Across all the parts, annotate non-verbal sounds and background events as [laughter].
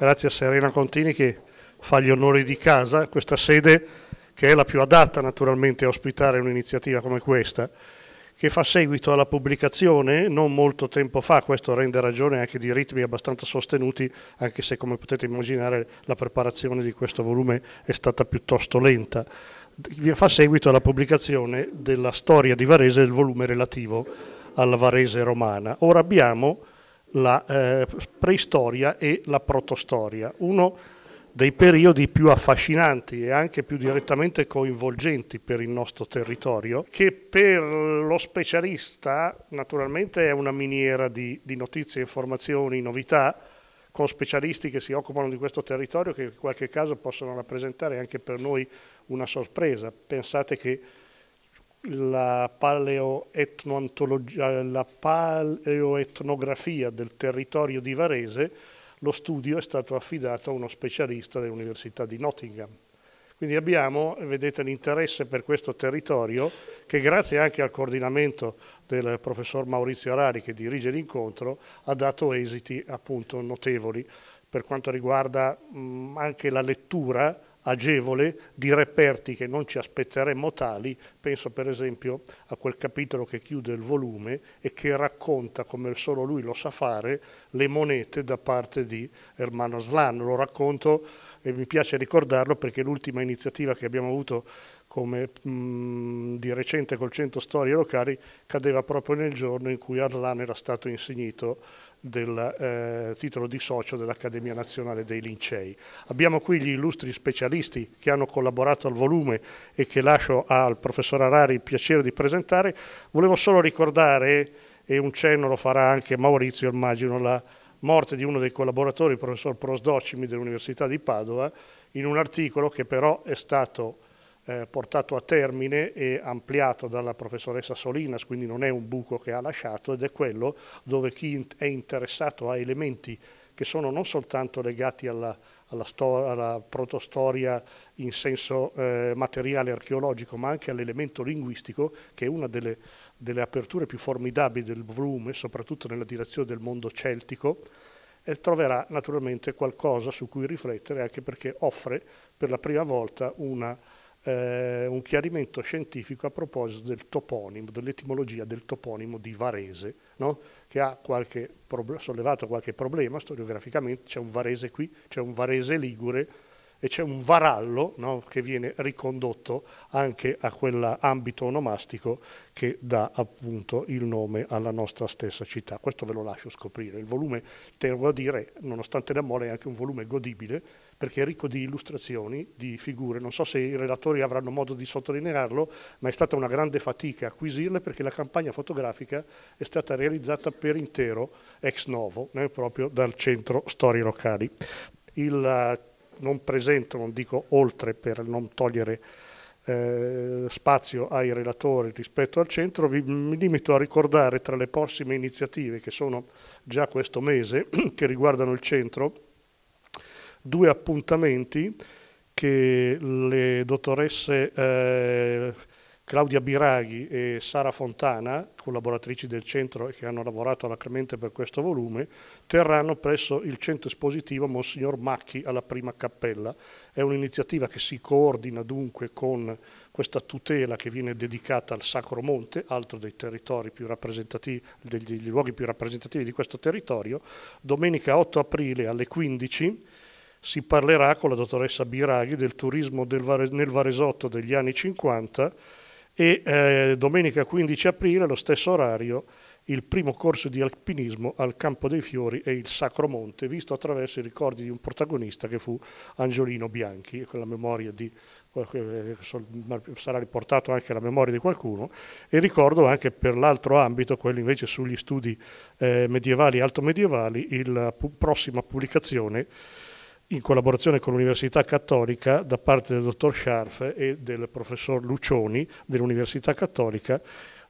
grazie a Serena Contini che fa gli onori di casa, questa sede che è la più adatta naturalmente a ospitare un'iniziativa come questa, che fa seguito alla pubblicazione non molto tempo fa, questo rende ragione anche di ritmi abbastanza sostenuti, anche se come potete immaginare la preparazione di questo volume è stata piuttosto lenta. Fa seguito alla pubblicazione della storia di Varese del volume relativo alla Varese romana. Ora abbiamo la eh, preistoria e la protostoria, uno dei periodi più affascinanti e anche più direttamente coinvolgenti per il nostro territorio, che per lo specialista naturalmente è una miniera di, di notizie, informazioni, novità, con specialisti che si occupano di questo territorio che in qualche caso possono rappresentare anche per noi una sorpresa. Pensate che la paleoetnoantologia, eh, la paleoetnografia del territorio di Varese, lo studio è stato affidato a uno specialista dell'Università di Nottingham. Quindi abbiamo, vedete, l'interesse per questo territorio che grazie anche al coordinamento del professor Maurizio Arari che dirige l'incontro ha dato esiti appunto notevoli per quanto riguarda mh, anche la lettura agevole di reperti che non ci aspetteremmo tali, penso per esempio a quel capitolo che chiude il volume e che racconta, come solo lui lo sa fare, le monete da parte di Ermano Slan. Lo racconto e mi piace ricordarlo perché l'ultima iniziativa che abbiamo avuto come mh, di recente col Centro Storie Locali cadeva proprio nel giorno in cui Arlan era stato insignito del eh, titolo di socio dell'Accademia Nazionale dei Lincei. Abbiamo qui gli illustri specialisti che hanno collaborato al volume e che lascio al professor Arari il piacere di presentare. Volevo solo ricordare, e un cenno lo farà anche Maurizio, immagino, la morte di uno dei collaboratori, il professor Prosdocimi dell'Università di Padova, in un articolo che però è stato eh, portato a termine e ampliato dalla professoressa Solinas, quindi non è un buco che ha lasciato ed è quello dove chi è interessato a elementi che sono non soltanto legati alla, alla, alla protostoria in senso eh, materiale archeologico, ma anche all'elemento linguistico, che è una delle, delle aperture più formidabili del volume, soprattutto nella direzione del mondo celtico, e troverà naturalmente qualcosa su cui riflettere, anche perché offre per la prima volta una eh, un chiarimento scientifico a proposito del toponimo, dell'etimologia del toponimo di Varese, no? che ha qualche sollevato qualche problema storiograficamente, c'è un Varese qui, c'è un Varese Ligure e c'è un Varallo no? che viene ricondotto anche a quell'ambito onomastico che dà appunto il nome alla nostra stessa città. Questo ve lo lascio scoprire. Il volume, tengo a dire, nonostante la mole, è anche un volume godibile perché è ricco di illustrazioni, di figure. Non so se i relatori avranno modo di sottolinearlo, ma è stata una grande fatica acquisirle perché la campagna fotografica è stata realizzata per intero ex novo, né, eh, proprio dal centro Storie Locali. Il, eh, non presento, non dico oltre per non togliere eh, spazio ai relatori rispetto al centro, vi, mi limito a ricordare tra le prossime iniziative che sono già questo mese, [clears throat] che riguardano il centro, due appuntamenti che le dottoresse eh, Claudia Biraghi e Sara Fontana, collaboratrici del centro e che hanno lavorato alacremente per questo volume, terranno presso il centro espositivo Monsignor Macchi alla prima cappella. È un'iniziativa che si coordina dunque con questa tutela che viene dedicata al Sacro Monte, altro dei territori più rappresentativi, degli luoghi più rappresentativi di questo territorio. Domenica 8 aprile alle 15 si parlerà con la dottoressa Biraghi del turismo del Vare, nel Varesotto degli anni 50 e eh, domenica 15 aprile allo stesso orario il primo corso di alpinismo al Campo dei Fiori e il Sacro Monte, visto attraverso i ricordi di un protagonista che fu Angiolino Bianchi, con la memoria di eh, sarà riportato anche alla memoria di qualcuno e ricordo anche per l'altro ambito, quello invece sugli studi eh, medievali e altomedievali, la eh, pu prossima pubblicazione in collaborazione con l'Università Cattolica da parte del dottor Scharfe e del professor Lucioni dell'Università Cattolica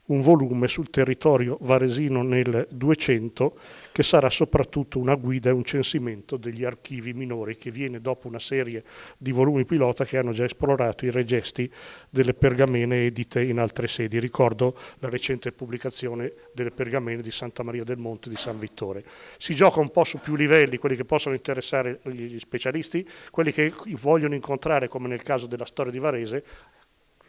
un volume sul territorio varesino nel 200 che sarà soprattutto una guida e un censimento degli archivi minori che viene dopo una serie di volumi pilota che hanno già esplorato i regesti delle pergamene edite in altre sedi. Ricordo la recente pubblicazione delle pergamene di Santa Maria del Monte di San Vittore. Si gioca un po' su più livelli, quelli che possono interessare gli specialisti, quelli che vogliono incontrare, come nel caso della storia di Varese,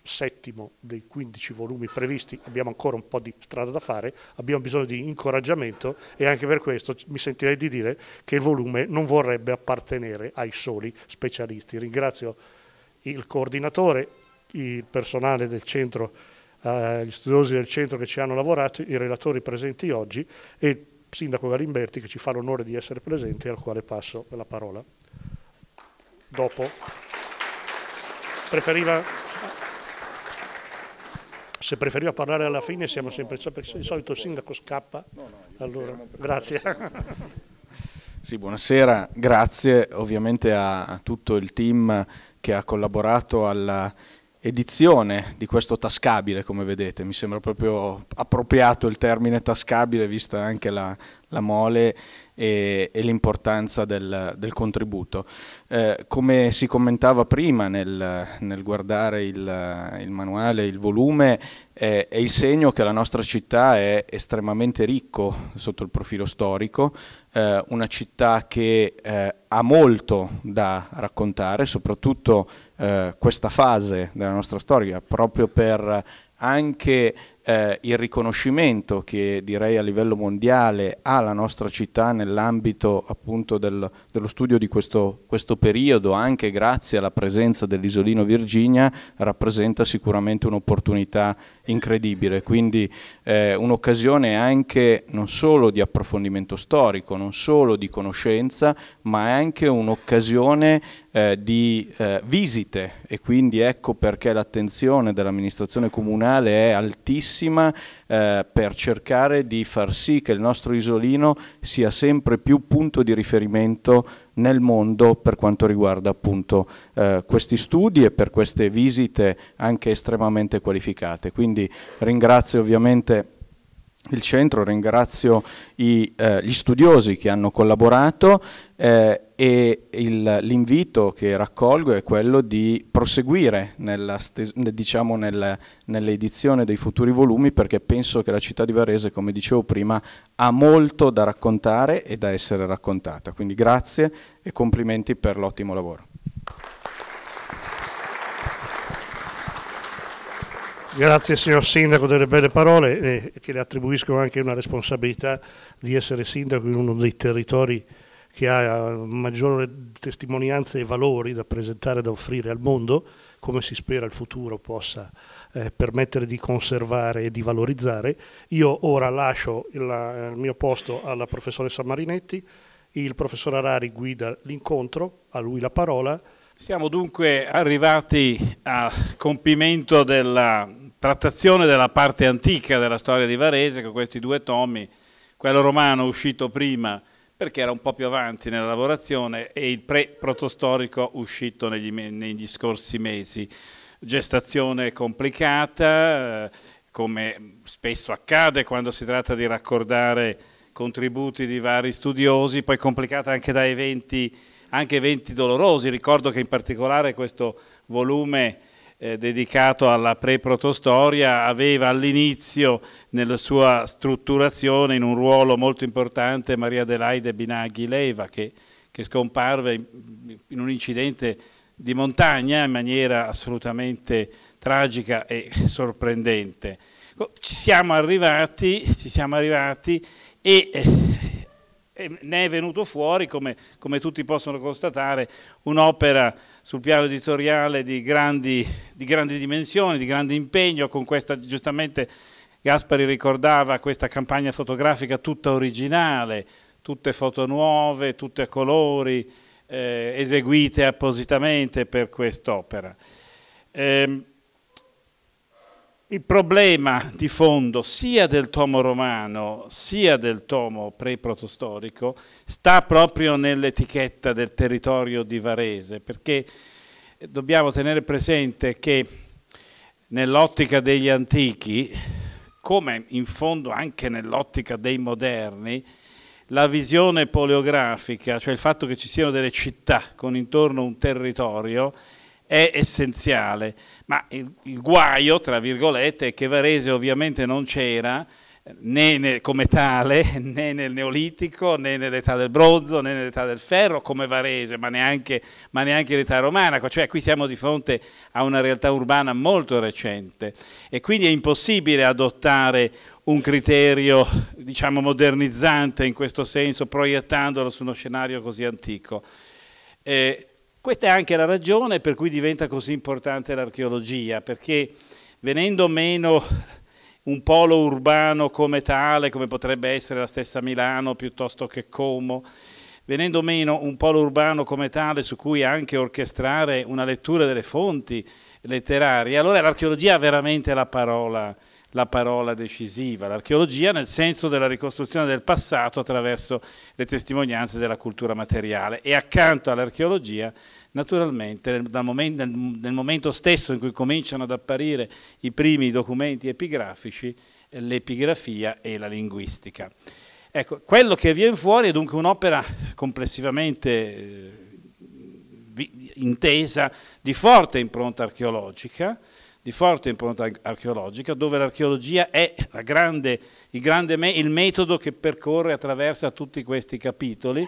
settimo dei 15 volumi previsti, abbiamo ancora un po' di strada da fare, abbiamo bisogno di incoraggiamento e anche per questo mi sentirei di dire che il volume non vorrebbe appartenere ai soli specialisti. Ringrazio il coordinatore, il personale del centro, eh, gli studiosi del centro che ci hanno lavorato, i relatori presenti oggi e il sindaco Galimberti che ci fa l'onore di essere presente e al quale passo la parola. Dopo preferiva se preferiva parlare alla fine siamo sempre, perché di solito il sindaco scappa, allora grazie. [laughs] Sì, buonasera, grazie ovviamente a tutto il team che ha collaborato alla edizione di questo tascabile, come vedete, mi sembra proprio appropriato il termine tascabile vista anche la, la mole e, e l'importanza del, del, contributo. Eh, come si commentava prima nel, nel guardare il, il, manuale, il volume, eh, è il segno che la nostra città è estremamente ricco sotto il profilo storico, eh, una città che eh, ha molto da raccontare, soprattutto eh, questa fase della nostra storia, proprio per anche eh, il riconoscimento che direi a livello mondiale ha la nostra città nell'ambito appunto del, dello studio di questo, questo, periodo, anche grazie alla presenza dell'isolino Virginia, rappresenta sicuramente un'opportunità incredibile, quindi eh, un'occasione anche non solo di approfondimento storico, non solo di conoscenza, ma è anche un'occasione eh, di eh, visite e quindi ecco perché l'attenzione dell'amministrazione comunale è altissima durissima eh, per cercare di far sì che il nostro isolino sia sempre più punto di riferimento nel mondo per quanto riguarda appunto eh, questi studi e per queste visite anche estremamente qualificate. Quindi ringrazio ovviamente il centro, ringrazio i, eh, gli studiosi che hanno collaborato eh, e l'invito che raccolgo è quello di proseguire nella, diciamo nel, nell'edizione dei futuri volumi perché penso che la città di Varese, come dicevo prima, ha molto da raccontare e da essere raccontata. Quindi grazie e complimenti per l'ottimo lavoro. Grazie signor Sindaco delle belle parole e che le attribuisco anche una responsabilità di essere sindaco in uno dei territori che ha eh, maggiore testimonianze e valori da presentare e da offrire al mondo, come si spera il futuro possa eh, permettere di conservare e di valorizzare. Io ora lascio il, il mio posto alla professoressa Marinetti, il professor Arari guida l'incontro, a lui la parola. Siamo dunque arrivati a compimento della trattazione della parte antica della storia di Varese con questi due tomi, quello romano uscito prima perché era un po' più avanti nella lavorazione e il pre-protostorico uscito negli, negli, scorsi mesi. Gestazione complicata, eh, come spesso accade quando si tratta di raccordare contributi di vari studiosi, poi complicata anche da eventi, anche eventi dolorosi. Ricordo che in particolare questo volume eh, dedicato alla pre-protostoria aveva all'inizio nella sua strutturazione in un ruolo molto importante Maria Adelaide Binaghi Leva che, che scomparve in, in un incidente di montagna in maniera assolutamente tragica e sorprendente. Ecco, ci siamo arrivati, ci siamo arrivati e eh, e ne è venuto fuori, come, come tutti possono constatare, un'opera sul piano editoriale di grandi, di grandi dimensioni, di grande impegno, con questa giustamente Gaspari ricordava questa campagna fotografica tutta originale, tutte foto nuove, tutte a colori, eh, eseguite appositamente per quest'opera. Eh, il problema di fondo sia del tomo romano sia del tomo pre-protostorico sta proprio nell'etichetta del territorio di Varese, perché dobbiamo tenere presente che nell'ottica degli antichi, come in fondo anche nell'ottica dei moderni, la visione paleografica, cioè il fatto che ci siano delle città con intorno un territorio, è essenziale, ma il, il guaio, tra virgolette, è che Varese ovviamente non c'era, né nel, come tale, [laughs] né nel Neolitico, né nell'età del bronzo, né nell'età del ferro, come Varese, ma neanche, ma neanche l'età romana, cioè qui siamo di fronte a una realtà urbana molto recente e quindi è impossibile adottare un criterio diciamo modernizzante in questo senso, proiettandolo su uno scenario così antico. Eh, questa è anche la ragione per cui diventa così importante l'archeologia, perché venendo meno un polo urbano come tale, come potrebbe essere la stessa Milano piuttosto che Como, venendo meno un polo urbano come tale su cui anche orchestrare una lettura delle fonti letterarie, allora l'archeologia ha veramente la parola la parola decisiva, l'archeologia nel senso della ricostruzione del passato attraverso le testimonianze della cultura materiale e accanto all'archeologia naturalmente nel momento, nel momento stesso in cui cominciano ad apparire i primi documenti epigrafici eh, l'epigrafia e la linguistica. Ecco, quello che viene fuori è dunque un'opera complessivamente eh, intesa di forte impronta archeologica, di forte impronta archeologica, dove l'archeologia è la grande, il, grande me, il, metodo che percorre attraverso tutti questi capitoli,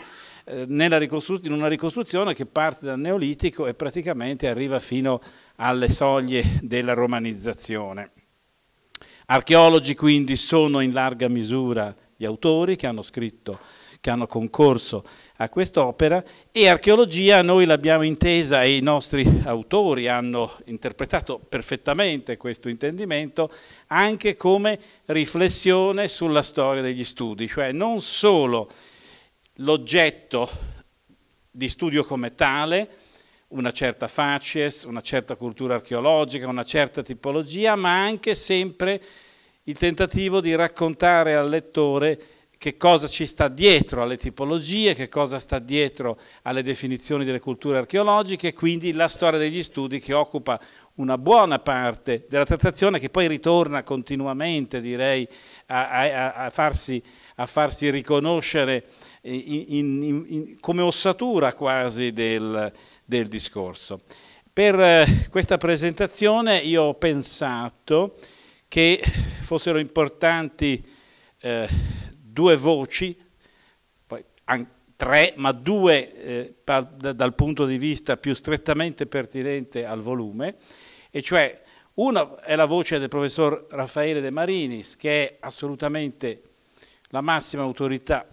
eh, in una ricostruzione che parte dal Neolitico e praticamente arriva fino alle soglie della romanizzazione. Archeologi quindi sono in larga misura gli autori che hanno scritto che hanno concorso a quest'opera e archeologia noi l'abbiamo intesa e i nostri autori hanno interpretato perfettamente questo intendimento anche come riflessione sulla storia degli studi, cioè non solo l'oggetto di studio come tale, una certa facies, una certa cultura archeologica, una certa tipologia, ma anche sempre il tentativo di raccontare al lettore che cosa ci sta dietro alle tipologie, che cosa sta dietro alle definizioni delle culture archeologiche, quindi la storia degli studi che occupa una buona parte della trattazione che poi ritorna continuamente direi a, a, a, farsi, a farsi, riconoscere eh, in, in, in, come ossatura quasi del, del discorso. Per eh, questa presentazione io ho pensato che fossero importanti eh, due voci, tre, ma due eh, dal punto di vista più strettamente pertinente al volume, e cioè una è la voce del professor Raffaele De Marinis, che è assolutamente la massima autorità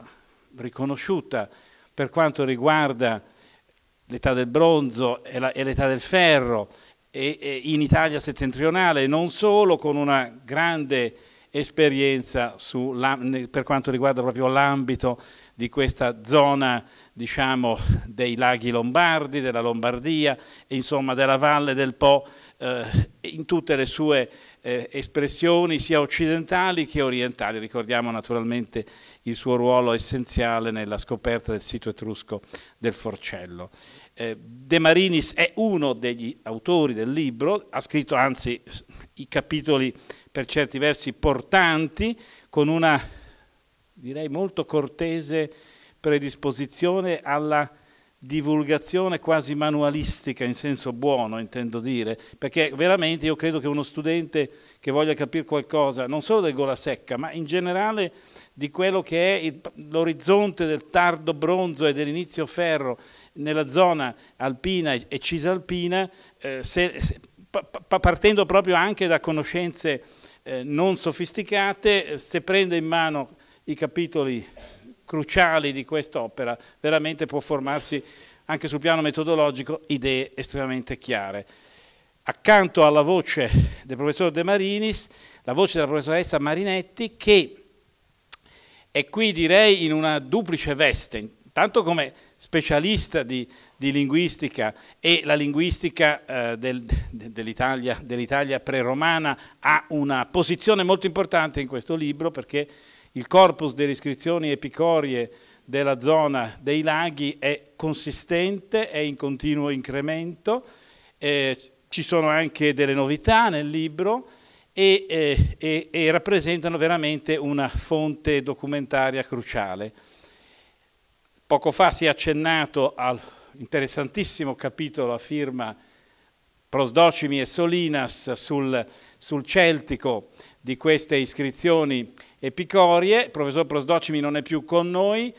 riconosciuta per quanto riguarda l'età del bronzo e l'età del ferro, e, e in Italia settentrionale, non solo con una grande esperienza su, per quanto riguarda proprio l'ambito di questa zona diciamo, dei laghi lombardi, della Lombardia, insomma della valle del Po eh, in tutte le sue eh, espressioni sia occidentali che orientali. Ricordiamo naturalmente il suo ruolo essenziale nella scoperta del sito etrusco del Forcello. Eh, De Marinis è uno degli autori del libro, ha scritto anzi i capitoli per certi versi portanti, con una, direi, molto cortese predisposizione alla divulgazione quasi manualistica in senso buono intendo dire perché veramente io credo che uno studente che voglia capire qualcosa non solo del gola secca ma in generale di quello che è l'orizzonte del tardo bronzo e dell'inizio ferro nella zona alpina e cisalpina eh, se, se, pa, pa, partendo proprio anche da conoscenze eh, non sofisticate, eh, se prende in mano i capitoli cruciali di quest'opera, veramente può formarsi anche sul piano metodologico idee estremamente chiare. Accanto alla voce del professor De Marinis, la voce della professoressa Marinetti che è qui direi in una duplice veste, intanto come specialista di, di linguistica e la linguistica eh, del, dell'Italia, dell pre-romana ha una posizione molto importante in questo libro perché il corpus delle iscrizioni epicorie della zona dei laghi è consistente, è in continuo incremento, eh, ci sono anche delle novità nel libro e, eh, e, e rappresentano veramente una fonte documentaria cruciale. Poco fa si è accennato all'interessantissimo capitolo a firma Prosdocimi e Solinas sul, sul, celtico di queste iscrizioni epicorie. Il professor Prosdocimi non è più con noi,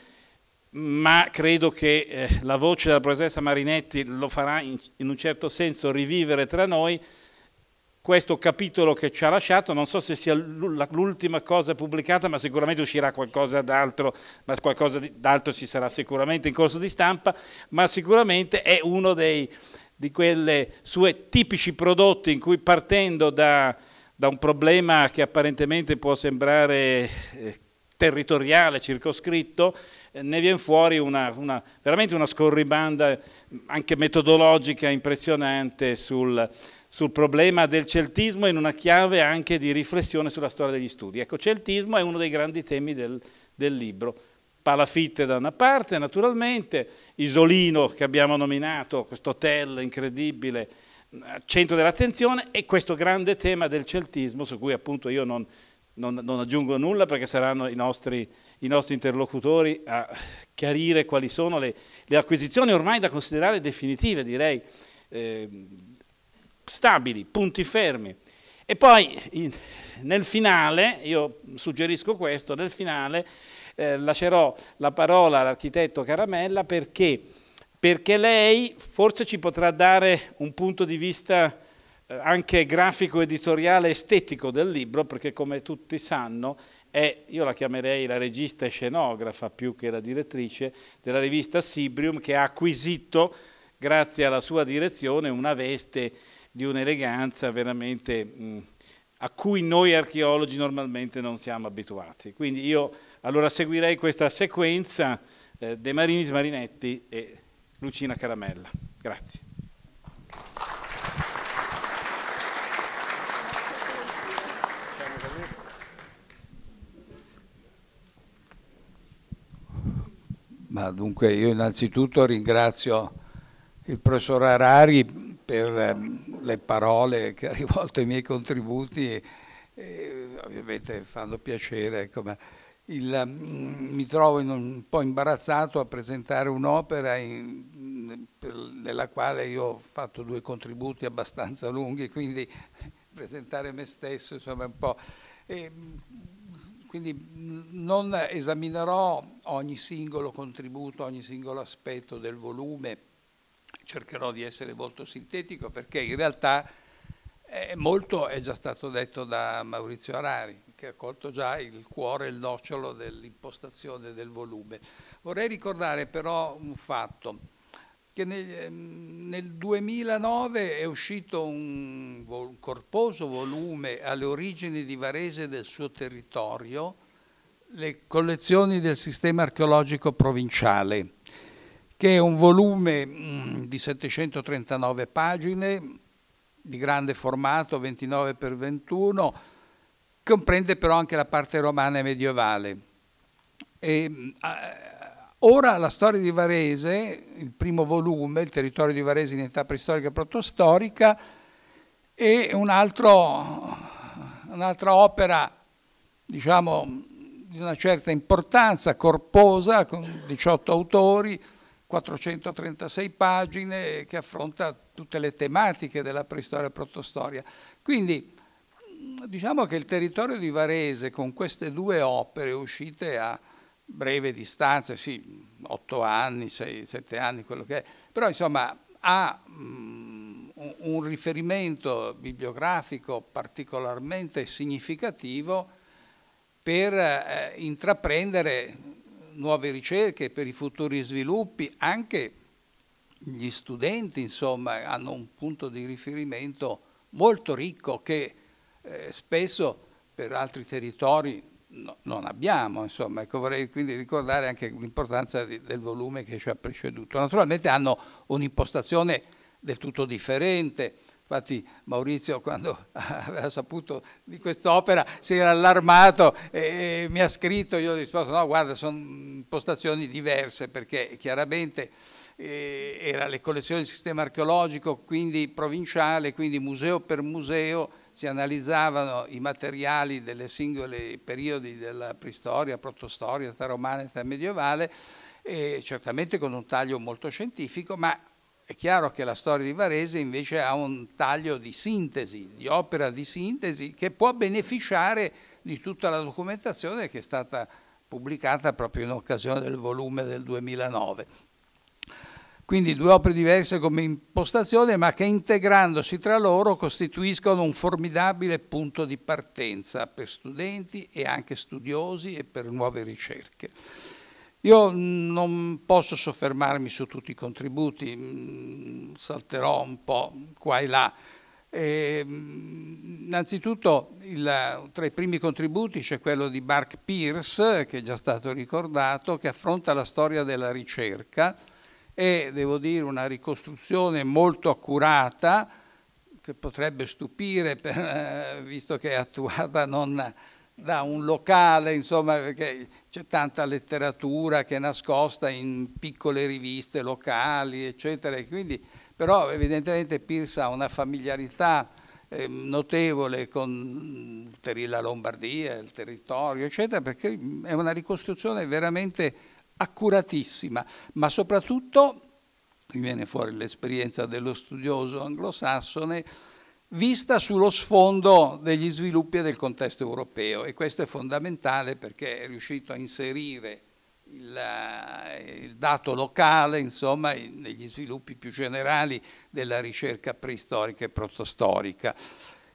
ma credo che eh, la voce della professoressa Marinetti lo farà in, in un certo senso rivivere tra noi, questo capitolo che ci ha lasciato, non so se sia l'ultima cosa pubblicata, ma sicuramente uscirà qualcosa d'altro, ma qualcosa d'altro ci sarà sicuramente in corso di stampa, ma sicuramente è uno dei, di quelle sue tipici prodotti in cui partendo da, da un problema che apparentemente può sembrare eh, territoriale, circoscritto, eh, ne viene fuori una, una, veramente una scorribanda anche metodologica impressionante sul sul problema del celtismo in una chiave anche di riflessione sulla storia degli studi. Ecco, celtismo è uno dei grandi temi del, del libro. Palafitte da una parte, naturalmente, Isolino che abbiamo nominato, questo hotel incredibile, eh, centro dell'attenzione, e questo grande tema del celtismo su cui appunto io non, non, non aggiungo nulla perché saranno i nostri, i nostri, interlocutori a chiarire quali sono le, le acquisizioni ormai da considerare definitive, direi, eh, stabili, punti fermi. E poi nel finale, io suggerisco questo, nel finale eh, lascerò la parola all'architetto Caramella perché, perché, lei forse ci potrà dare un punto di vista eh, anche grafico, editoriale, estetico del libro, perché come tutti sanno è, io la chiamerei la regista e scenografa più che la direttrice della rivista Sibrium che ha acquisito grazie alla sua direzione una veste di un'eleganza veramente mh, mm, a cui noi archeologi normalmente non siamo abituati. Quindi io allora seguirei questa sequenza eh, De Marinis Marinetti e Lucina Caramella. Grazie. Ma dunque io innanzitutto ringrazio il professor Arari per ehm, le parole che ha rivolto ai miei contributi, eh, ovviamente fanno piacere. Ecco, il, mm, mi trovo un, un po' imbarazzato a presentare un'opera nella quale io ho fatto due contributi abbastanza lunghi, quindi presentare me stesso insomma un po'. E, mm, quindi non esaminerò ogni singolo contributo, ogni singolo aspetto del volume cercherò di essere molto sintetico perché in realtà eh, molto è già stato detto da Maurizio Arari che ha colto già il cuore e il nocciolo dell'impostazione del volume. Vorrei ricordare però un fatto che nel, ehm, nel 2009 è uscito un, un corposo volume alle origini di Varese e del suo territorio, le collezioni del sistema archeologico provinciale che è un volume mm, di 739 pagine, di grande formato, 29 per 21 comprende però anche la parte romana e medievale. E, eh, ora la storia di Varese, il primo volume, il territorio di Varese in età preistorica e protostorica, è un un'altra opera, diciamo, di una certa importanza, corposa, con 18 autori, 436 pagine che affronta tutte le tematiche della preistoria e protostoria. Quindi mm, diciamo che il territorio di Varese con queste due opere uscite a breve distanza, sì, otto anni, 6, 7 anni, quello che è, però insomma ha um, un riferimento bibliografico particolarmente significativo per eh, intraprendere nuove ricerche, per i futuri sviluppi, anche gli studenti insomma, hanno un punto di riferimento molto ricco che eh, spesso per altri territori no, non abbiamo. Insomma. Ecco, vorrei quindi ricordare anche l'importanza del volume che ci ha preceduto. Naturalmente hanno un'impostazione del tutto differente, Infatti Maurizio quando [laughs] aveva saputo di quest'opera si era allarmato e mi ha scritto, io ho risposto no guarda sono postazioni diverse perché chiaramente eh, era le collezioni del sistema archeologico quindi provinciale, quindi museo per museo si analizzavano i materiali delle singole periodi della preistoria, protostoria, età romana, età medievale e certamente con un taglio molto scientifico ma è chiaro che la storia di Varese invece ha un taglio di sintesi, di opera di sintesi, che può beneficiare di tutta la documentazione che è stata pubblicata proprio in occasione del volume del 2009. Quindi due opere diverse come impostazione, ma che integrandosi tra loro costituiscono un formidabile punto di partenza per studenti e anche studiosi e per nuove ricerche. Io non posso soffermarmi su tutti i contributi, mm, salterò un po' qua e là. E, ehm, innanzitutto il, tra i primi contributi c'è quello di Mark Pierce, che è già stato ricordato, che affronta la storia della ricerca e devo dire una ricostruzione molto accurata che potrebbe stupire per, eh, visto che è attuata non da un locale, insomma, perché c'è tanta letteratura che è nascosta in piccole riviste locali, eccetera. Quindi, però evidentemente Pierce ha una familiarità eh, notevole con la Lombardia, il territorio, eccetera, perché è una ricostruzione veramente accuratissima, ma soprattutto viene fuori l'esperienza dello studioso anglosassone vista sullo sfondo degli sviluppi del contesto europeo e questo è fondamentale perché è riuscito a inserire il, eh, il dato locale insomma, negli sviluppi più generali della ricerca preistorica e protostorica.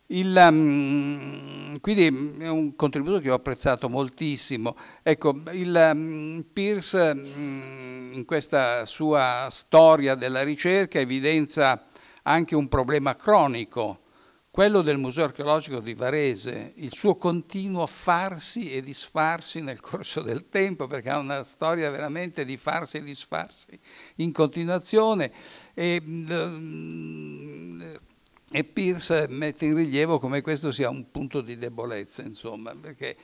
Il, mm, quindi è un contributo che ho apprezzato moltissimo. Ecco, il, um, Peirce mm, in questa sua storia della ricerca evidenzia anche un problema cronico quello del Museo archeologico di Varese, il suo continuo farsi e disfarsi nel corso del tempo, perché ha una storia veramente di farsi e disfarsi in continuazione, e, mm, e Pierce mette in rilievo come questo sia un punto di debolezza, insomma, perché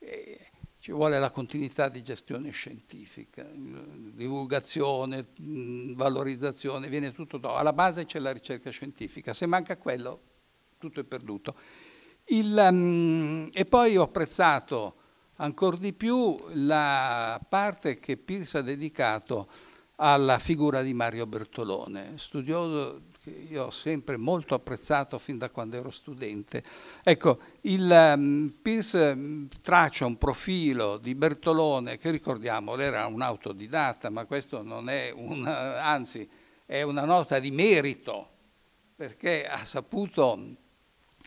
eh, ci vuole la continuità di gestione scientifica, divulgazione, mm, valorizzazione, viene tutto dopo. Alla base c'è la ricerca scientifica, se manca quello tutto è perduto. Il, um, e poi ho apprezzato ancora di più la parte che Pierce ha dedicato alla figura di Mario Bertolone, studioso che io ho sempre molto apprezzato fin da quando ero studente. Ecco, il, um, ehm, Pierce ehm, traccia un profilo di Bertolone che ricordiamo era un autodidatta, ma questo non è un, anzi è una nota di merito perché ha saputo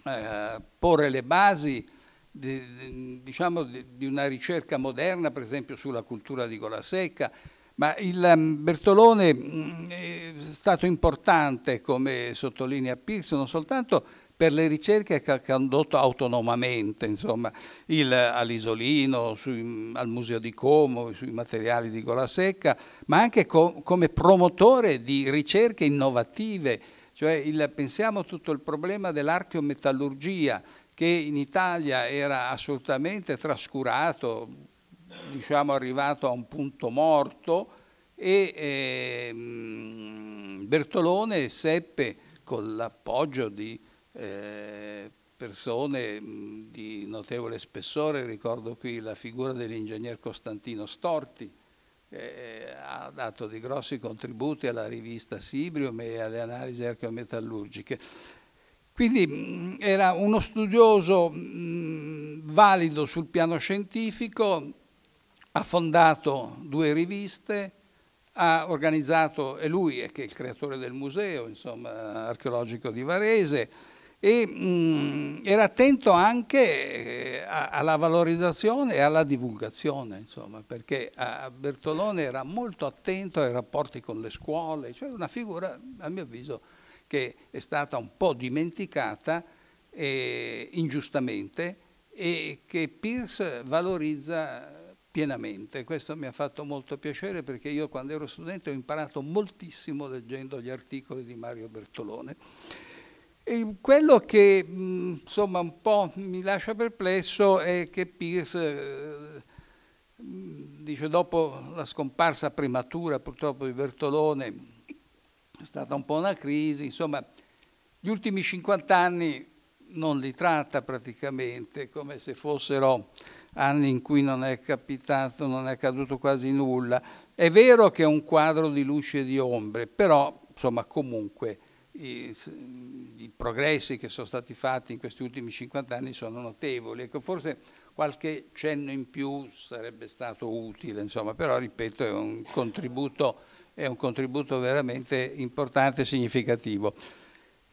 eh, porre le basi di, diciamo, di, una ricerca moderna, per esempio sulla cultura di gola secca, ma il ehm, Bertolone mm, è stato importante, come sottolinea Pierce, non soltanto per le ricerche che ha condotto autonomamente, insomma, il, all'Isolino, sui, al Museo di Como, sui materiali di Gola Secca, ma anche co come promotore di ricerche innovative cioè il, pensiamo tutto il problema dell'archeometallurgia che in Italia era assolutamente trascurato, diciamo arrivato a un punto morto e eh, Bertolone seppe con l'appoggio di eh, persone di notevole spessore, ricordo qui la figura dell'ingegner Costantino Storti, che eh, ha dato dei grossi contributi alla rivista Sibrium e alle analisi archeometallurgiche. Quindi mm, era uno studioso mh, mm, valido sul piano scientifico, ha fondato due riviste, ha organizzato, e lui è che è il creatore del museo insomma, archeologico di Varese, e mh, mm, era attento anche eh, alla valorizzazione e alla divulgazione, insomma, perché Bertolone era molto attento ai rapporti con le scuole, cioè una figura, a mio avviso, che è stata un po' dimenticata eh, ingiustamente e che Peirce valorizza pienamente. Questo mi ha fatto molto piacere perché io quando ero studente ho imparato moltissimo leggendo gli articoli di Mario Bertolone. E quello che mm, insomma un po' mi lascia perplesso è che Pierce eh, mm, dice dopo la scomparsa prematura purtroppo di Bertolone è stata un po' una crisi, insomma gli ultimi 50 anni non li tratta praticamente come se fossero anni in cui non è capitato, non è accaduto quasi nulla. È vero che è un quadro di luci e di ombre, però insomma comunque i, i, progressi che sono stati fatti in questi ultimi 50 anni sono notevoli. Ecco, forse qualche cenno in più sarebbe stato utile, insomma, però ripeto è un contributo, è un contributo veramente importante e significativo.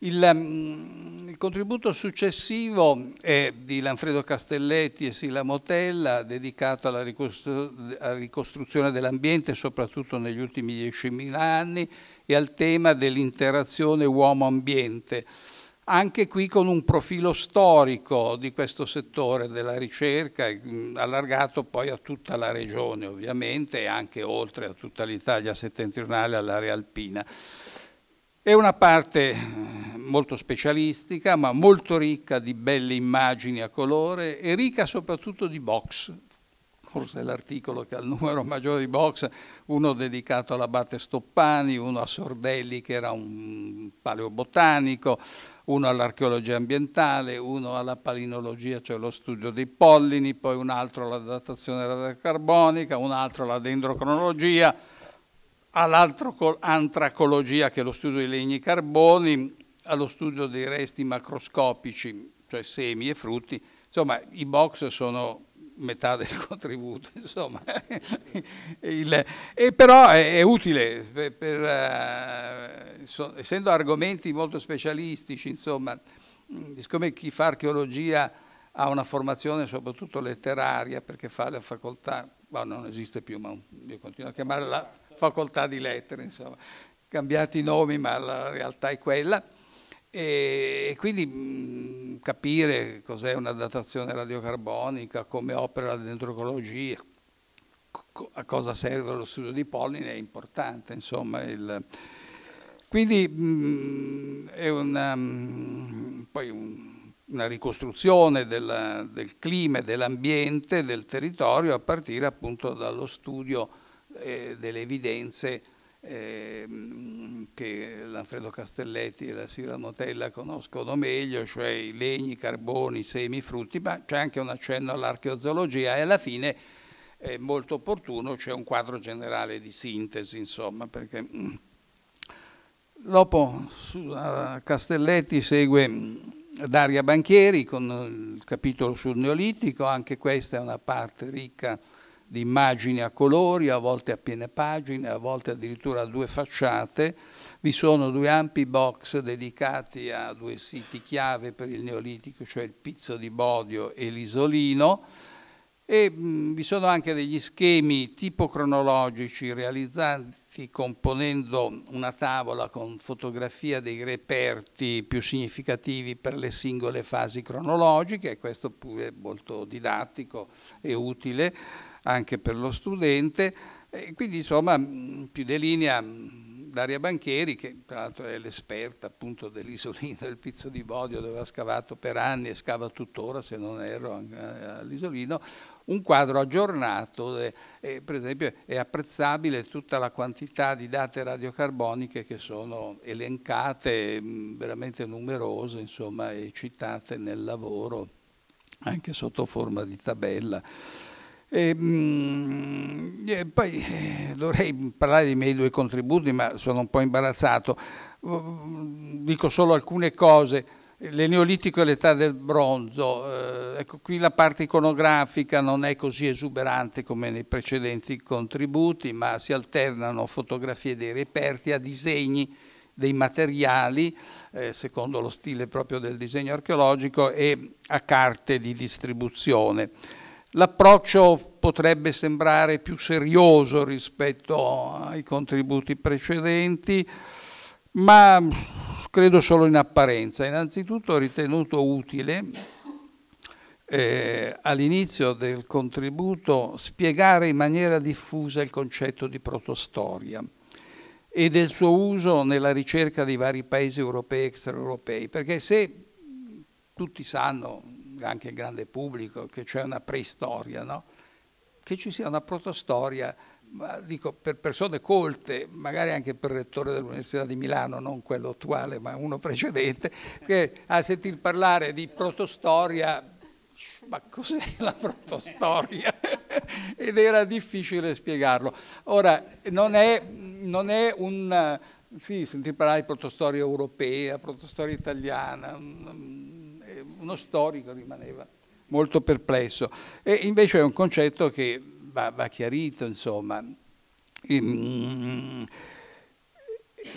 Il, ehm, il, contributo successivo è di Lanfredo Castelletti e Sila Motella, dedicato alla, ricostru alla ricostruzione dell'ambiente, soprattutto negli ultimi 10.000 anni, e al tema dell'interazione uomo-ambiente. Anche qui con un profilo storico di questo settore della ricerca, allargato poi a tutta la regione ovviamente e anche oltre a tutta l'Italia settentrionale, all'area alpina. È una parte eh, molto specialistica, ma molto ricca di belle immagini a colore e ricca soprattutto di box. Forse è l'articolo che ha il numero [laughs] maggiore di box, uno dedicato all'abate Stoppani, uno a Sordelli che era un paleobotanico, uno all'archeologia ambientale, uno alla palinologia, cioè lo studio dei pollini, poi un altro alla datazione della carbonica, un altro alla dendrocronologia, all'antracologia, che è lo studio dei legni carboni, allo studio dei resti macroscopici, cioè semi e frutti. Insomma, i box sono metà del [laughs] contributo, insomma. [laughs] Il, e però è, è utile, per, per, uh, essendo argomenti molto specialistici, insomma, mm, siccome chi fa archeologia ha una formazione soprattutto letteraria, perché fa la facoltà, no, non esiste più, ma io continuo a chiamarla facoltà di lettere, insomma, cambiati i nomi ma la realtà è quella. E, e quindi mh, mm, capire cos'è una datazione radiocarbonica, come opera la dendrocologia, co a cosa serve lo studio di polline è importante, insomma, il, quindi mh, mm, è una, mh, mm, un, una ricostruzione della, del clima, dell'ambiente, del territorio a partire appunto dallo studio eh, delle evidenze eh, che Lanfredo Castelletti e la Sila Motella conoscono meglio, cioè i legni, i carboni, i semi, i frutti, ma c'è anche un accenno all'archeozoologia e alla fine è molto opportuno, c'è un quadro generale di sintesi, insomma, perché mm, dopo a Castelletti segue mm, Daria Banchieri con il capitolo sul Neolitico, anche questa è una parte ricca di immagini a colori, a volte a piene pagine, a volte addirittura a due facciate. Vi sono due ampi box dedicati a due siti chiave per il Neolitico, cioè il Pizzo di Bodio e l'Isolino. E mh, vi sono anche degli schemi tipo cronologici realizzati componendo una tavola con fotografia dei reperti più significativi per le singole fasi cronologiche, e questo pure è molto didattico e utile anche per lo studente. E quindi insomma mm, più delinea mm, Daria Banchieri, che tra l'altro è l'esperta appunto dell'isolino del Pizzo di Bodio, dove ha scavato per anni e scava tuttora, se non erro, eh, all'isolino, un quadro aggiornato, e, eh, e, per esempio è apprezzabile tutta la quantità di date radiocarboniche che sono elencate, mm, veramente numerose, insomma, e citate nel lavoro, anche sotto forma di tabella. E, ehm, e poi eh, dovrei parlare dei miei due contributi, ma sono un po' imbarazzato. Dico solo alcune cose. L'Eneolitico e l'età del bronzo, eh, ecco qui la parte iconografica non è così esuberante come nei precedenti contributi, ma si alternano fotografie dei reperti a disegni dei materiali, eh, secondo lo stile proprio del disegno archeologico, e a carte di distribuzione. L'approccio potrebbe sembrare più serioso rispetto ai contributi precedenti, ma credo solo in apparenza. Innanzitutto ho ritenuto utile eh, all'inizio del contributo spiegare in maniera diffusa il concetto di protostoria e del suo uso nella ricerca di vari paesi europei e extraeuropei, perché se tutti sanno, anche il grande pubblico, che c'è una preistoria, no? che ci sia una protostoria, dico, per persone colte, magari anche per il rettore dell'Università di Milano, non quello attuale, ma uno precedente, che a sentir parlare di protostoria, ma cos'è la protostoria? [laughs] Ed era difficile spiegarlo. Ora, non è, non è un... Sì, sentir parlare di protostoria europea, protostoria italiana, uno storico rimaneva molto perplesso. E invece è un concetto che va, va chiarito, insomma. E, ehm,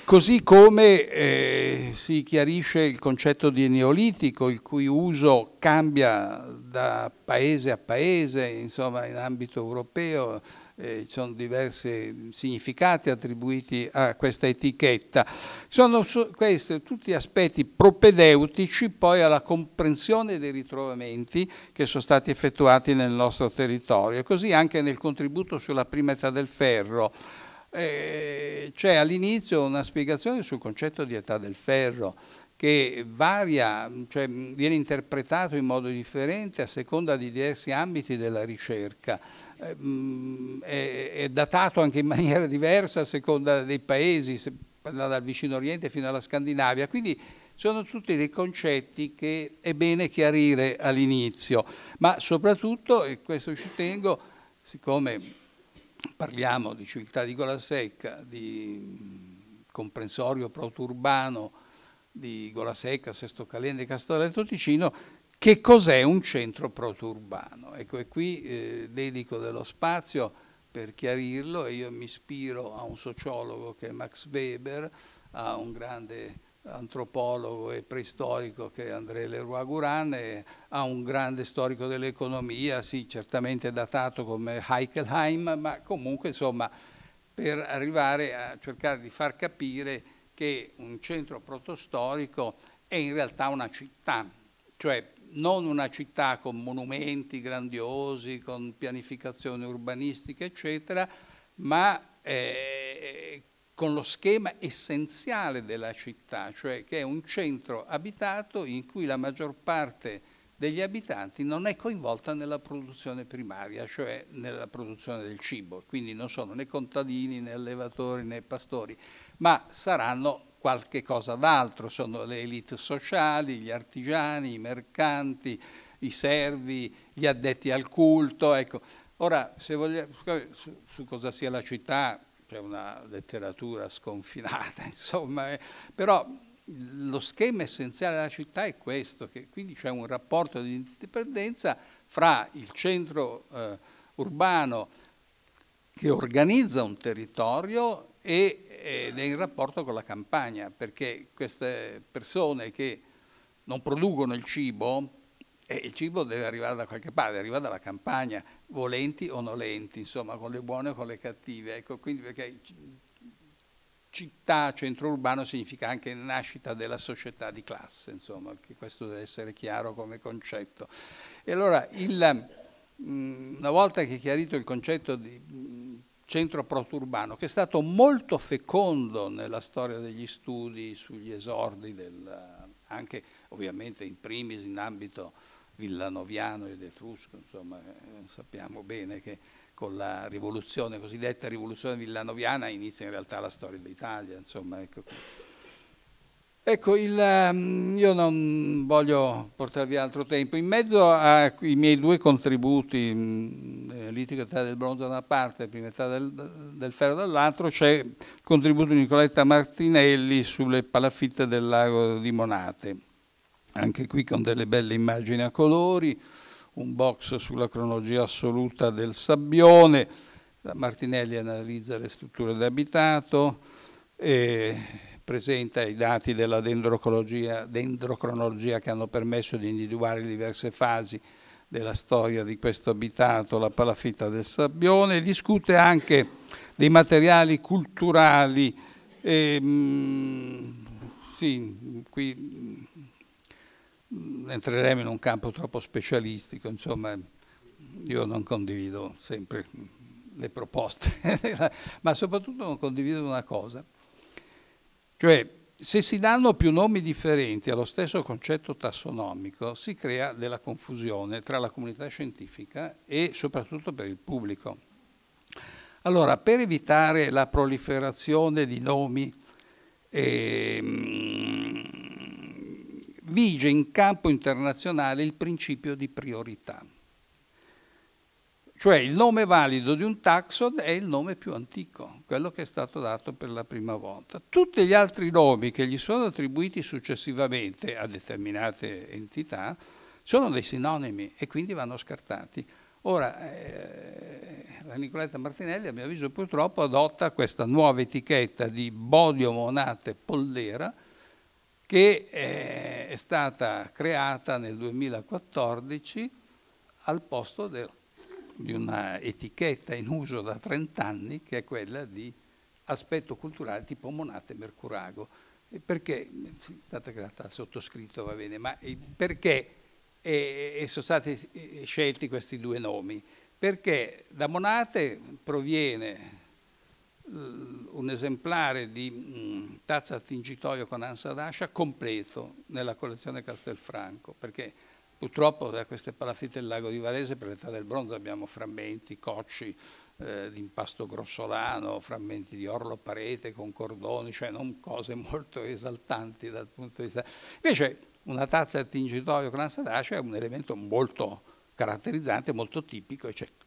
così come eh, si chiarisce il concetto di neolitico, il cui uso cambia da paese a paese, insomma, in ambito europeo, eh, ci sono diversi significati attribuiti a questa etichetta. Sono so, questi tutti aspetti propedeutici poi alla comprensione dei ritrovamenti che sono stati effettuati nel nostro territorio, così anche nel contributo sulla prima età del ferro. Eh, c'è all'inizio una spiegazione sul concetto di età del ferro, che varia, cioè viene interpretato in modo differente a seconda di diversi ambiti della ricerca. Eh, mm, è, datato anche in [laughs] maniera diversa a seconda dei paesi, dal vicino Oriente fino alla Scandinavia. Quindi sono tutti dei concetti che è bene chiarire all'inizio, ma soprattutto, e questo ci tengo, siccome parliamo di civiltà di gola secca, di comprensorio proturbano di gola secca, Sesto Calende, del Ticino, che cos'è un centro proturbano? Ecco, e qui eh, dedico dello spazio per chiarirlo e io mi ispiro a un sociologo che è Max Weber, a un grande antropologo e preistorico che è André Leroy Guran a un grande storico dell'economia, sì, certamente datato come Heikelheim, ma comunque insomma per arrivare a cercare di far capire che un centro protostorico è in realtà una città, cioè non una città con monumenti grandiosi, con pianificazione urbanistica, eccetera, ma eh, con lo schema essenziale della città, cioè che è un centro abitato in cui la maggior parte degli abitanti non è coinvolta nella produzione primaria, cioè nella produzione del cibo, quindi non sono né contadini né allevatori né pastori, ma saranno qualche cosa d'altro, sono le elite sociali, gli artigiani, i mercanti, i servi, gli addetti al culto. Ecco. Ora, se vogliamo, su, su cosa sia la città, c'è una letteratura sconfinata, [laughs] insomma, eh, però lo schema essenziale della città è questo, che quindi c'è un rapporto di indipendenza fra il centro eh, urbano che organizza un territorio e ed è in rapporto con la campagna, perché queste persone che non producono il cibo, eh, il cibo deve arrivare da qualche parte, arriva dalla campagna, volenti o nolenti, insomma, con le buone o con le cattive. Ecco, quindi perché città, centro urbano significa anche nascita della società di classe, insomma, che questo deve essere chiaro come concetto. E allora, il, una volta che è chiarito il concetto di centro proturbano, che è stato molto fecondo nella storia degli studi sugli esordi, del, anche ovviamente in primis in ambito villanoviano ed etrusco, insomma eh, sappiamo bene che con la rivoluzione, cosiddetta rivoluzione villanoviana inizia in realtà la storia d'Italia, insomma ecco. Ecco, il, ehm, io non voglio portarvi altro tempo. In mezzo ai miei due contributi, mm, eh, l'itica età del bronzo da una parte e primetà del, del ferro dall'altro, c'è il contributo di Nicoletta Martinelli sulle palafitte del lago di Monate. Anche qui con delle belle immagini a colori, un box sulla cronologia assoluta del Sabbione, Martinelli analizza le strutture d'abitato. E presenta i dati della dendrocronologia, dendrocronologia che hanno permesso di individuare le diverse fasi della storia di questo abitato, la palafitta del Sabbione, discute anche dei materiali culturali, e, ehm, mh, sì, qui mh, mm, entreremo in un campo troppo specialistico, insomma io non condivido sempre le proposte, [laughs] ma soprattutto non condivido una cosa, cioè, se si danno più nomi differenti allo stesso concetto tassonomico, si crea della confusione tra la comunità scientifica e soprattutto per il pubblico. Allora, per evitare la proliferazione di nomi, eh, vige in campo internazionale il principio di priorità. Cioè il nome valido di un taxon è il nome più antico, quello che è stato dato per la prima volta. Tutti gli altri nomi che gli sono attribuiti successivamente a determinate entità sono dei sinonimi e quindi vanno scartati. Ora, eh, la Nicoletta Martinelli, a mio avviso purtroppo, adotta questa nuova etichetta di bodio monate pollera che eh, è stata creata nel 2014 al posto del di una etichetta in uso da 30 anni che è quella di aspetto culturale tipo Monate Mercurago. Perché, è stata creata al sottoscritto, va bene, ma perché e, e sono stati scelti questi due nomi? Perché da Monate proviene eh, un esemplare di mm, tazza tingitoio con ansa d'ascia completo nella collezione Castelfranco, perché Purtroppo da queste palafitte del lago di Varese per l'età del bronzo abbiamo frammenti, cocci eh, di impasto grossolano, frammenti di orlo parete con cordoni, cioè non cose [laughs] molto esaltanti dal punto di vista... Invece una tazza di tingitoio con ansadacea è un elemento molto caratterizzante, molto tipico, eccetera.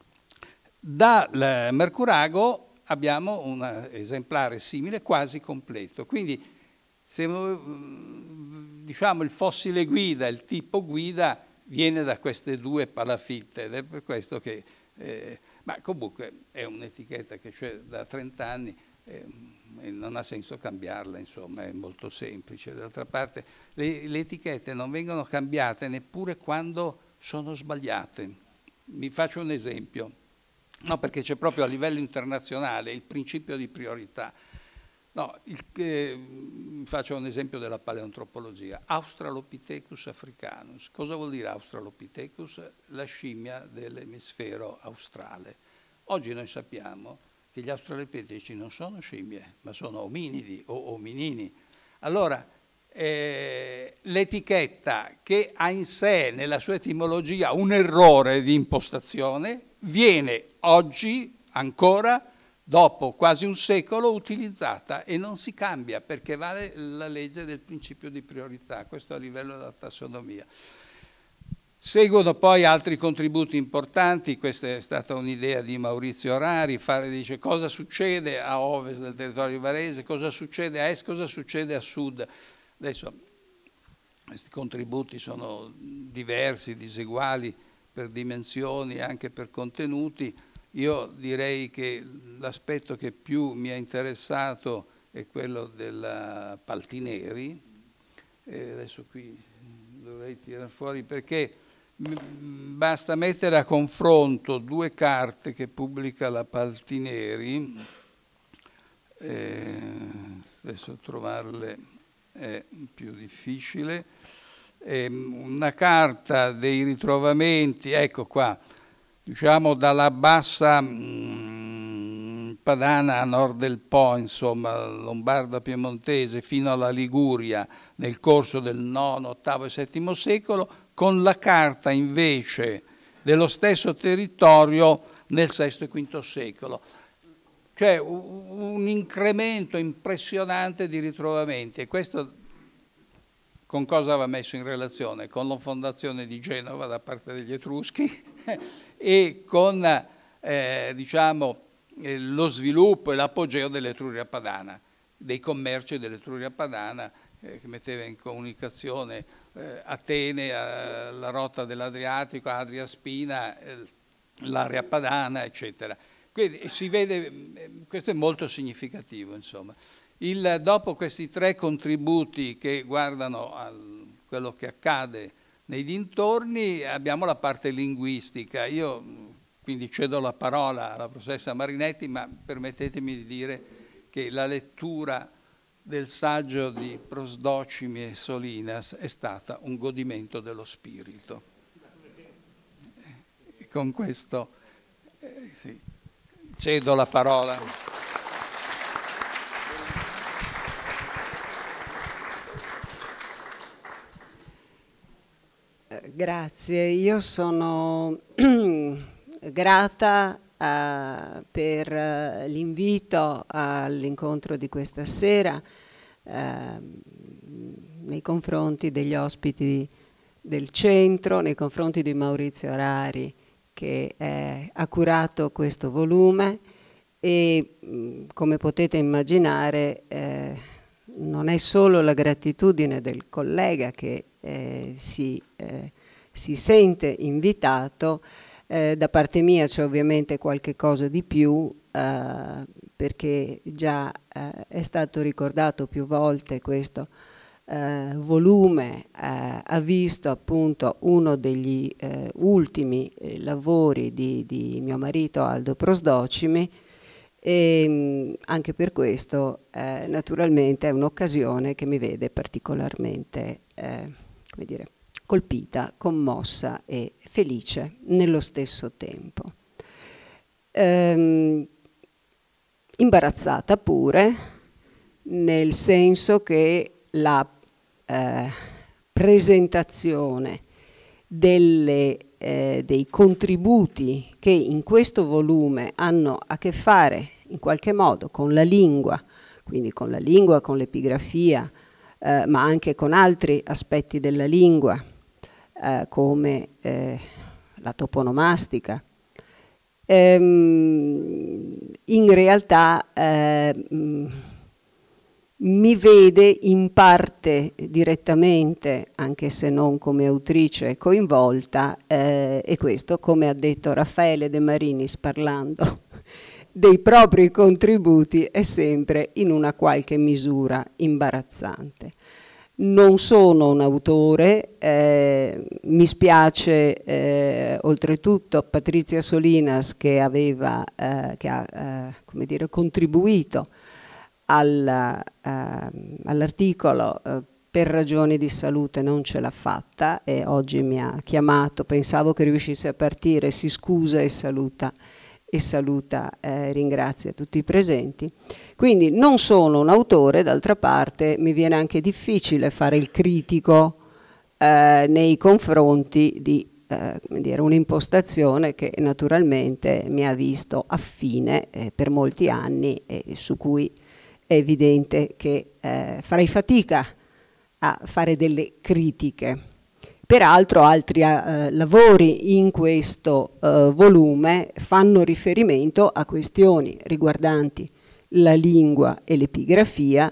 Dal eh, Mercurago abbiamo un esemplare simile quasi completo, quindi se mm, diciamo il fossile guida, il tipo guida viene da queste due palafitte ed è per questo che, eh, ma comunque è un'etichetta che c'è da 30 anni eh, e non ha senso cambiarla, insomma, è molto semplice. D'altra parte le, le etichette non vengono cambiate neppure quando sono sbagliate. Vi faccio un esempio, no, perché c'è proprio a livello internazionale il principio di priorità No, il, eh, faccio un esempio della paleontropologia. Australopithecus africanus. Cosa vuol dire Australopithecus? La scimmia dell'emisfero australe. Oggi noi sappiamo che gli australopiteci non sono scimmie, ma sono ominidi o ominini. Allora, eh, l'etichetta che ha in sé, nella sua etimologia, un errore di impostazione, viene oggi ancora dopo quasi un secolo utilizzata e non si cambia perché vale la legge del principio di priorità, questo a livello della tassonomia. Seguono poi altri contributi importanti, questa è stata un'idea di Maurizio Rari, fare, dice cosa succede a ovest del territorio varese, cosa succede a est, cosa succede a sud. Adesso questi contributi sono diversi, diseguali per dimensioni, e anche per contenuti, io direi che l'aspetto che più mi ha interessato è quello della eh, Paltineri, e adesso qui dovrei tirare fuori perché mm, basta mettere a confronto due carte che pubblica la Paltineri, eh, adesso trovarle è più difficile, eh, una carta dei ritrovamenti, ecco qua, diciamo dalla bassa mm, padana a nord del Po, insomma, lombarda piemontese fino alla Liguria nel corso del IX, VIII e VII secolo, con la carta invece dello stesso territorio nel VI e V secolo. Cioè un incremento impressionante di ritrovamenti e questo con cosa va messo in relazione? Con la fondazione di Genova da parte degli Etruschi [laughs] e con eh, diciamo, eh, lo sviluppo e l'apogeo dell'Etruria Padana, dei commerci dell'Etruria Padana eh, che metteva in comunicazione eh, Atene, eh, la rotta dell'Adriatico, Adria Spina, l'area padana, eccetera. Quindi si vede, mm, questo è molto significativo, insomma. Il, dopo questi tre contributi che guardano a quello che accade nei dintorni abbiamo la parte linguistica, io quindi cedo la parola alla professoressa Marinetti, ma permettetemi di dire che la lettura del saggio di Prosdocimi e Solinas è stata un godimento dello spirito. E con questo eh, sì, cedo la parola. Grazie, io sono [clears throat] grata uh, per uh, l'invito all'incontro di questa sera uh, nei confronti degli ospiti del centro, nei confronti di Maurizio Rari che eh, ha curato questo volume e mh, come potete immaginare eh, non è solo la gratitudine del collega che eh, si eh, si sente invitato, eh, da parte mia c'è ovviamente qualche cosa di più eh, perché già eh, è stato ricordato più volte questo eh, volume, eh, ha visto appunto uno degli eh, ultimi lavori di, di, mio marito Aldo Prosdocimi e mm, anche per questo naturalmente è un'occasione che mi vede particolarmente, come dire, colpita, commossa e felice nello stesso tempo. Ehm, imbarazzata pure, nel senso che la eh, presentazione delle, eh, dei contributi che in questo volume hanno a che fare in qualche modo con la lingua, quindi con la lingua, con l'epigrafia, eh, ma anche con altri aspetti della lingua, eh, come eh, la toponomastica. Ehm, in realtà eh, mm, mi vede in parte direttamente, anche se non come autrice coinvolta, eh, e questo come ha detto Raffaele De Marinis parlando [laughs] dei propri contributi è sempre in una qualche misura imbarazzante non sono un autore, eh, mi spiace eh, oltretutto Patrizia Solinas che, aveva, eh, che ha eh, dire, contribuito al, eh, all'articolo eh, per ragioni di salute non ce l'ha fatta e oggi mi ha chiamato, pensavo che riuscisse a partire, si scusa e saluta e saluta eh, e eh, ringrazia tutti i presenti. Quindi non sono un autore, d'altra parte mi viene anche difficile fare il critico eh, nei confronti di eh, un'impostazione che naturalmente mi ha visto affine eh, per molti anni e su cui è evidente che eh, farei fatica a fare delle critiche. Peraltro altri eh, lavori in questo eh, volume fanno riferimento a questioni riguardanti la lingua e l'epigrafia,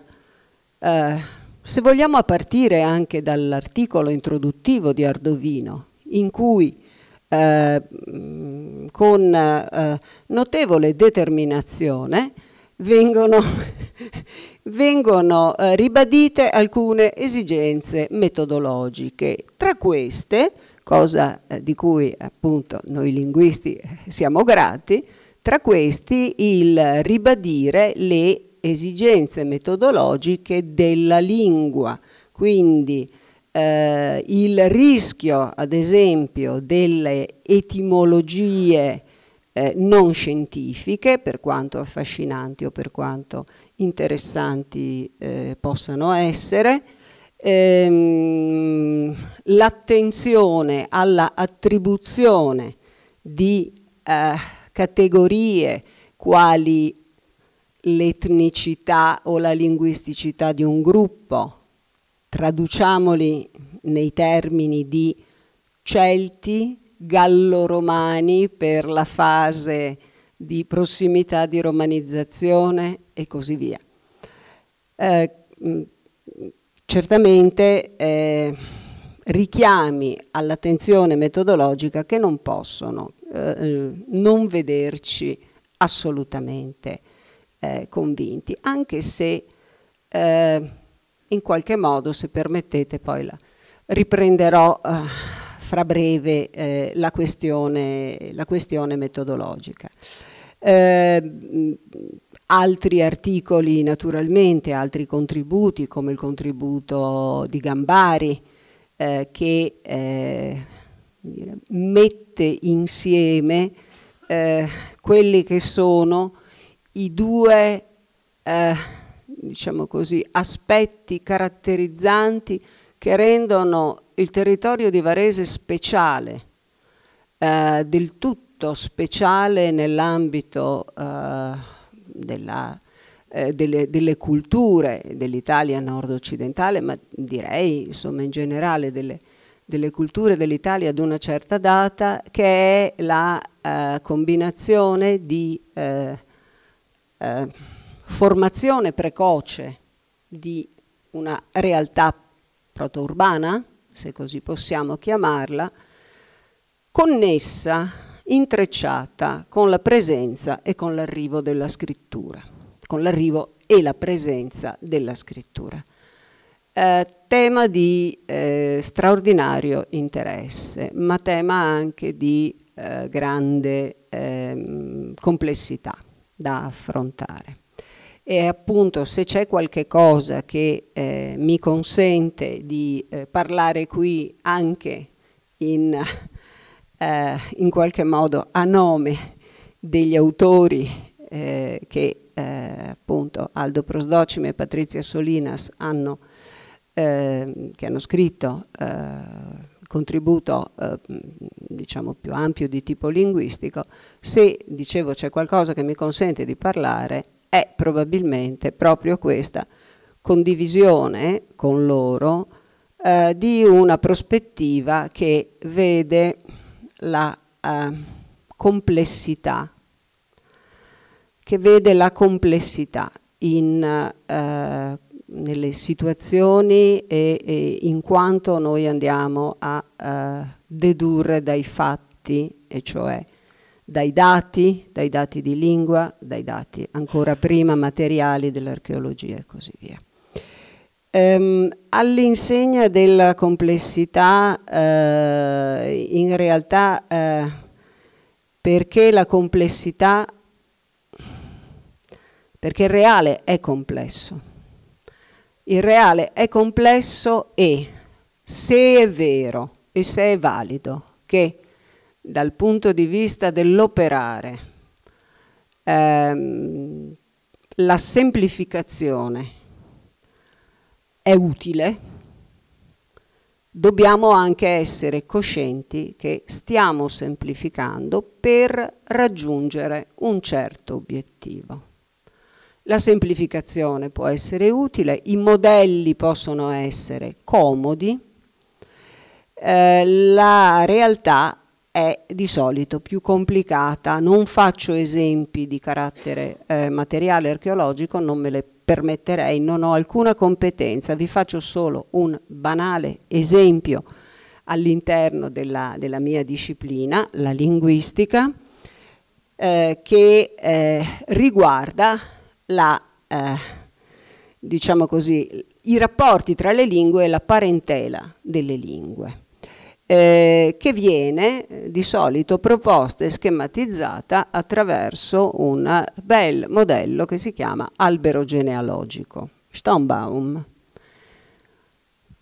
eh, se vogliamo a partire anche dall'articolo introduttivo di Ardovino, in cui eh, con eh, notevole determinazione vengono vengono eh, ribadite alcune esigenze metodologiche. Tra queste, cosa eh, di cui appunto noi linguisti eh, siamo grati, tra questi il ribadire le esigenze metodologiche della lingua, quindi eh, il rischio ad esempio delle etimologie eh, non scientifiche, per quanto affascinanti o per quanto interessanti eh, possano essere, ehm, l'attenzione alla attribuzione di eh, categorie quali l'etnicità o la linguisticità di un gruppo, traduciamoli nei termini di Celti, Gallo-Romani per la fase di prossimità di romanizzazione e così via. Eh, mm, certamente eh, richiami all'attenzione metodologica che non possono eh, non vederci assolutamente eh, convinti, anche se eh, in qualche modo, se permettete, poi la, riprenderò eh, fra breve eh, la, questione, la, questione, metodologica. Eh, mm, altri articoli naturalmente, altri contributi come il contributo di Gambari eh, che eh, mette insieme eh, quelli che sono i due eh, diciamo così, aspetti caratterizzanti che rendono il territorio di Varese speciale, eh, del tutto speciale nell'ambito eh, della, eh, delle, delle, culture dell'Italia nord-occidentale, ma direi insomma in generale delle, delle culture dell'Italia ad una certa data, che è la eh, combinazione di eh, eh, formazione precoce di una realtà protourbana, se così possiamo chiamarla, connessa intrecciata con la presenza e con l'arrivo della scrittura, con l'arrivo e la presenza della scrittura. Eh, tema di eh, straordinario interesse, ma tema anche di eh, grande ehm, complessità da affrontare. E appunto se c'è qualche cosa che eh, mi consente di eh, parlare qui anche in eh, in qualche modo a nome degli autori eh, che eh, appunto Aldo Prosdocime e Patrizia Solinas hanno, ehm, che hanno scritto eh, contributo eh, diciamo più ampio di tipo linguistico, se dicevo c'è qualcosa che mi consente di parlare è probabilmente proprio questa condivisione con loro eh, di una prospettiva che vede la eh, complessità, che vede la complessità in, eh, nelle situazioni e, e, in quanto noi andiamo a eh, dedurre dai fatti, e cioè dai dati, dai dati di lingua, dai dati ancora prima materiali dell'archeologia e così via. Ehm, all'insegna della complessità, eh, in realtà, eh, perché la complessità, perché il reale è complesso. Il reale è complesso e se è vero e se è valido che dal punto di vista dell'operare ehm, la semplificazione è utile, dobbiamo anche essere coscienti che stiamo semplificando per raggiungere un certo obiettivo. La semplificazione può essere utile, i modelli possono essere comodi, eh, la realtà è di solito più complicata, non faccio esempi di carattere eh, materiale archeologico, non me, le, permetterei, non ho alcuna competenza, vi faccio solo un banale esempio all'interno della, della, mia disciplina, la linguistica, eh, che eh, riguarda la, eh, diciamo così, i rapporti tra le lingue e la parentela delle lingue eh, che viene eh, di solito proposta e schematizzata attraverso un bel modello che si chiama albero genealogico, Stammbaum.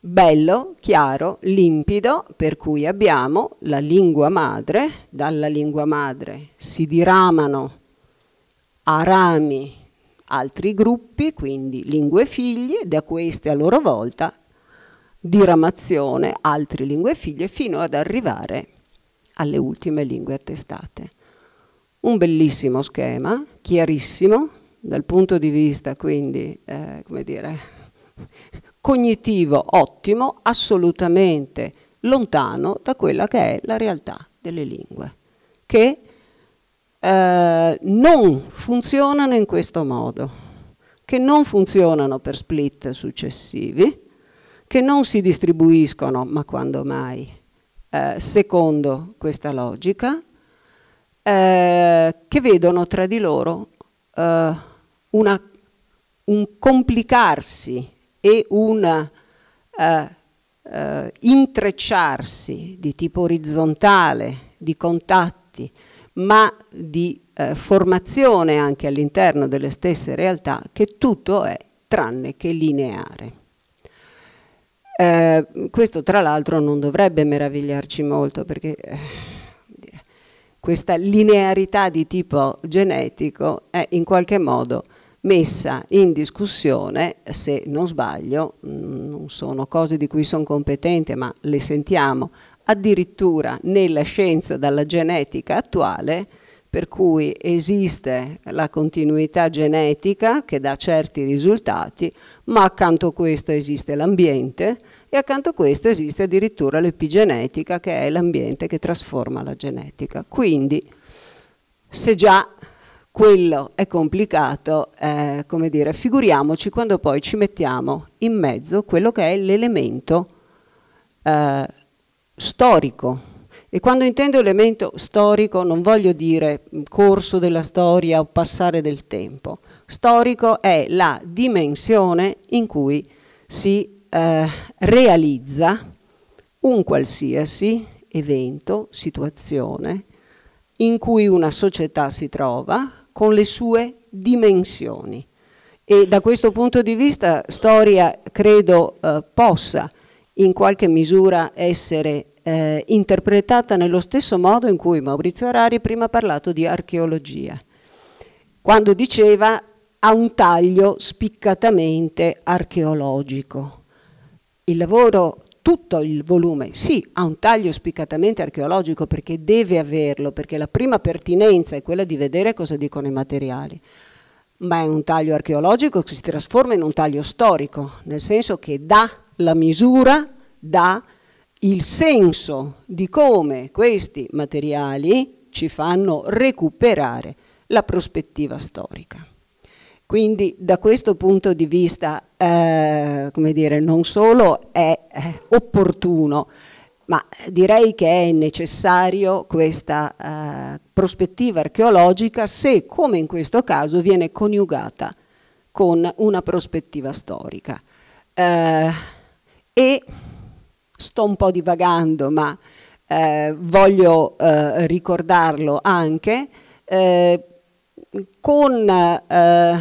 Bello, chiaro, limpido, per cui abbiamo la lingua madre, dalla lingua madre si diramano a rami altri gruppi, quindi lingue figlie, da queste a loro volta diramazione altre lingue figlie fino ad arrivare alle ultime lingue attestate. Un bellissimo schema, chiarissimo, dal punto di vista quindi, eh, come dire, cognitivo ottimo, assolutamente lontano da quella che è la realtà delle lingue, che eh, non funzionano in questo modo, che non funzionano per split successivi, che non si distribuiscono, ma quando mai, eh, secondo questa logica, eh, che vedono tra di loro eh, una, un complicarsi e un eh, eh, intrecciarsi di tipo orizzontale di contatti, ma di eh, formazione anche all'interno delle stesse realtà, che tutto è tranne che lineare. Eh, questo tra l'altro non dovrebbe meravigliarci molto perché eh, questa linearità di tipo genetico è in qualche modo messa in discussione, se non sbaglio, mm, non sono cose di cui sono competente, ma le sentiamo addirittura nella scienza dalla genetica attuale, per cui esiste la continuità genetica che dà certi risultati, ma accanto a questo esiste l'ambiente e accanto a questo esiste addirittura l'epigenetica che è l'ambiente che trasforma la genetica. Quindi se già quello è complicato, eh, come dire, figuriamoci quando poi ci mettiamo in mezzo quello che è l'elemento eh, storico e quando intendo elemento storico non voglio dire mm, corso della storia o passare del tempo. Storico è la dimensione in cui si eh, realizza un qualsiasi evento, situazione, in cui una società si trova con le sue dimensioni. E da questo punto di vista storia credo eh, possa in qualche misura essere eh, interpretata nello stesso modo in cui Maurizio Arari prima ha parlato di archeologia, quando diceva ha un taglio spiccatamente archeologico. Il lavoro, tutto il volume, sì, ha un taglio spiccatamente archeologico perché deve averlo, perché la prima pertinenza è quella di vedere cosa dicono i materiali, ma è un taglio archeologico che si trasforma in un taglio storico, nel senso che dà la misura, dà il senso di come questi materiali ci fanno recuperare la prospettiva storica. Quindi da questo punto di vista, eh, come dire, non solo è eh, opportuno, ma direi che è necessario questa eh, prospettiva archeologica se, come in questo caso, viene coniugata con una prospettiva storica. Eh, e sto un po' divagando, ma eh, voglio eh, ricordarlo anche, eh, con eh,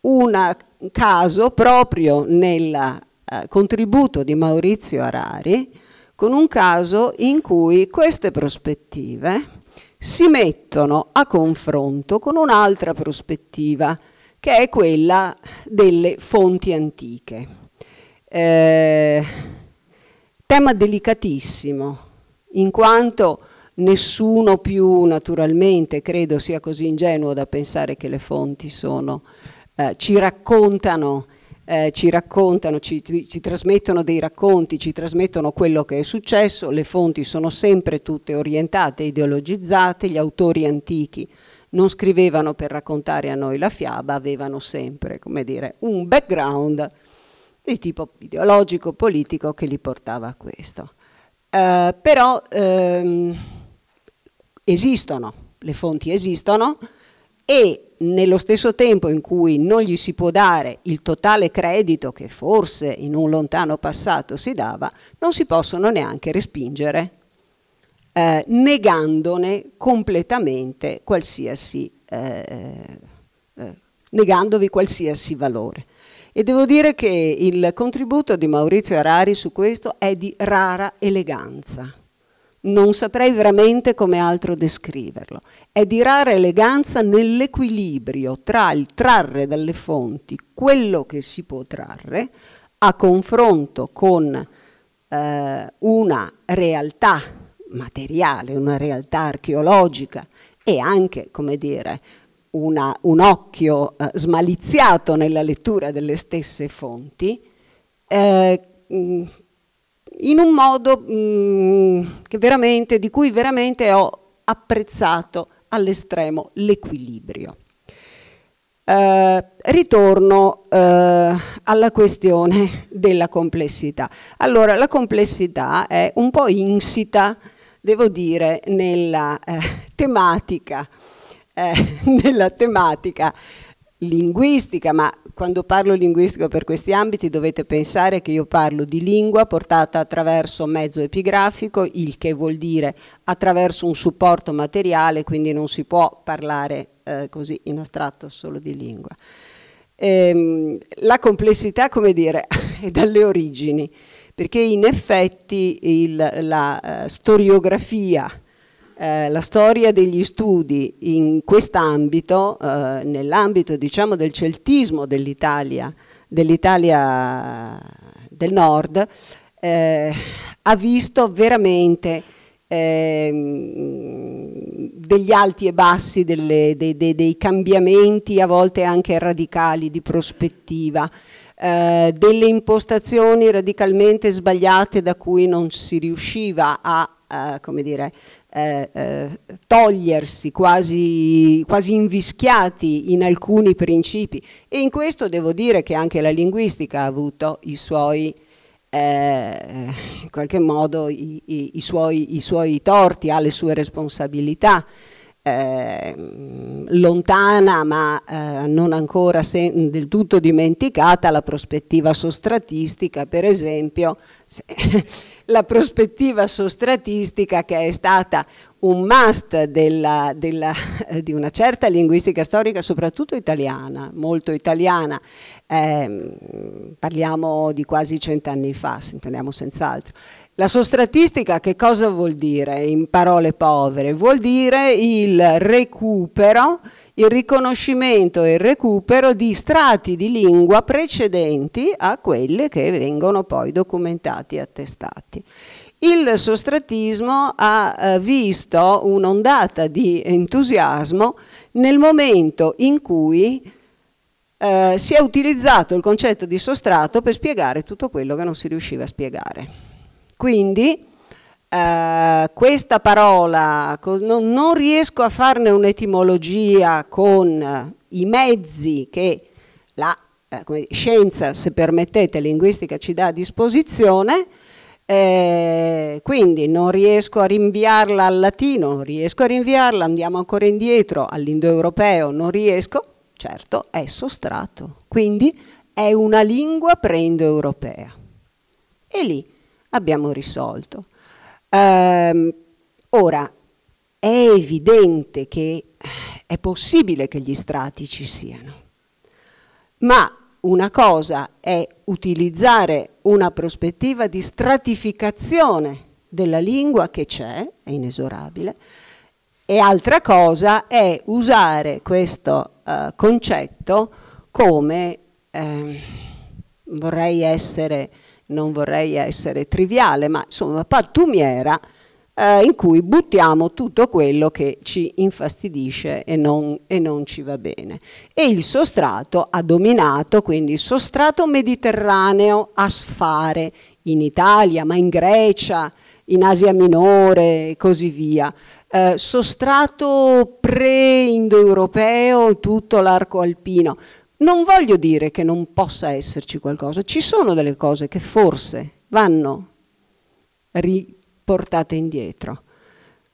un caso proprio nel eh, contributo di Maurizio Arari, con un caso in cui queste prospettive si mettono a confronto con un'altra prospettiva, che è quella delle fonti antiche. Eh, Tema delicatissimo, in quanto nessuno più naturalmente, credo sia così ingenuo da pensare che le fonti sono, eh, ci raccontano eh, ci raccontano, ci, ci, ci, trasmettono dei racconti, ci trasmettono quello che è successo, le fonti sono sempre tutte orientate, ideologizzate, gli autori antichi non scrivevano per raccontare a noi la fiaba, avevano sempre, come dire, un background di tipo ideologico, politico che li portava a questo. Eh, però ehm, esistono, le fonti esistono e nello stesso tempo in cui non gli si può dare il totale credito che forse in un lontano passato si dava, non si possono neanche respingere, eh, negandone completamente qualsiasi, eh, eh negandovi qualsiasi valore. E devo dire che il contributo di Maurizio Arari su questo è di rara eleganza. Non saprei veramente come altro descriverlo. È di rara eleganza nell'equilibrio tra il trarre dalle fonti quello che si può trarre a confronto con eh, una realtà materiale, una realtà archeologica e anche, come dire, una, un occhio eh, smaliziato nella lettura delle stesse fonti, eh, mm, in un modo mh, mm, veramente, di cui veramente ho apprezzato all'estremo l'equilibrio. Eh, ritorno eh, alla questione della complessità. Allora, la complessità è un po' insita, devo dire, nella eh, tematica eh, [laughs] nella tematica linguistica, ma quando parlo linguistico per questi ambiti dovete pensare che io parlo di lingua portata attraverso mezzo epigrafico, il che vuol dire attraverso un supporto materiale, quindi non si può parlare eh, così in astratto solo di lingua. Ehm, la complessità, come dire, [laughs] è dalle origini, perché in effetti il, la eh, storiografia eh, la storia degli studi in quest'ambito, eh, nell'ambito diciamo, del celtismo dell'Italia, dell'Italia del nord, eh, ha visto veramente ehm, degli alti e bassi, delle, dei, dei, dei, cambiamenti a volte anche radicali di prospettiva, eh, delle impostazioni radicalmente sbagliate da cui non si riusciva a, eh, come dire, eh, eh, togliersi quasi, quasi invischiati in alcuni principi e in questo devo dire che anche la linguistica ha avuto i suoi eh, in qualche modo i, i, i, suoi, i suoi torti, ha le sue responsabilità Ehm, lontana ma eh, non ancora del tutto dimenticata la prospettiva sostratistica, per esempio, [laughs] la prospettiva sostratistica che è stata un must della, della, eh, di una certa linguistica storica, soprattutto italiana, molto italiana, eh, parliamo di quasi cent'anni fa, intendiamo senz'altro. La sostratistica che cosa vuol dire in parole povere? Vuol dire il recupero, il riconoscimento e il recupero di strati di lingua precedenti a quelli che vengono poi documentati e attestati. Il sostratismo ha eh, visto un'ondata di entusiasmo nel momento in cui eh, si è utilizzato il concetto di sostrato per spiegare tutto quello che non si riusciva a spiegare. Quindi eh, questa parola, non, non riesco a farne un'etimologia con eh, i mezzi che la eh, scienza, se permettete, linguistica ci dà a disposizione, eh, quindi non riesco a rinviarla al latino, non riesco a rinviarla, andiamo ancora indietro all'indoeuropeo, non riesco, certo è sostrato, quindi è una lingua preindoeuropea. E lì abbiamo risolto. Ehm, ora, è evidente che eh, è possibile che gli strati ci siano, ma una cosa è utilizzare una prospettiva di stratificazione della lingua che c'è, è inesorabile, e altra cosa è usare questo eh, concetto come, eh, vorrei essere non vorrei essere triviale, ma insomma pattumiera eh, in cui buttiamo tutto quello che ci infastidisce e non, e non ci va bene. E il sostrato ha dominato, quindi il sostrato mediterraneo a sfare in Italia, ma in Grecia, in Asia Minore e così via. Eh, sostrato pre-indoeuropeo tutto l'arco alpino. Non voglio dire che non possa esserci qualcosa, ci sono delle cose che forse vanno riportate indietro,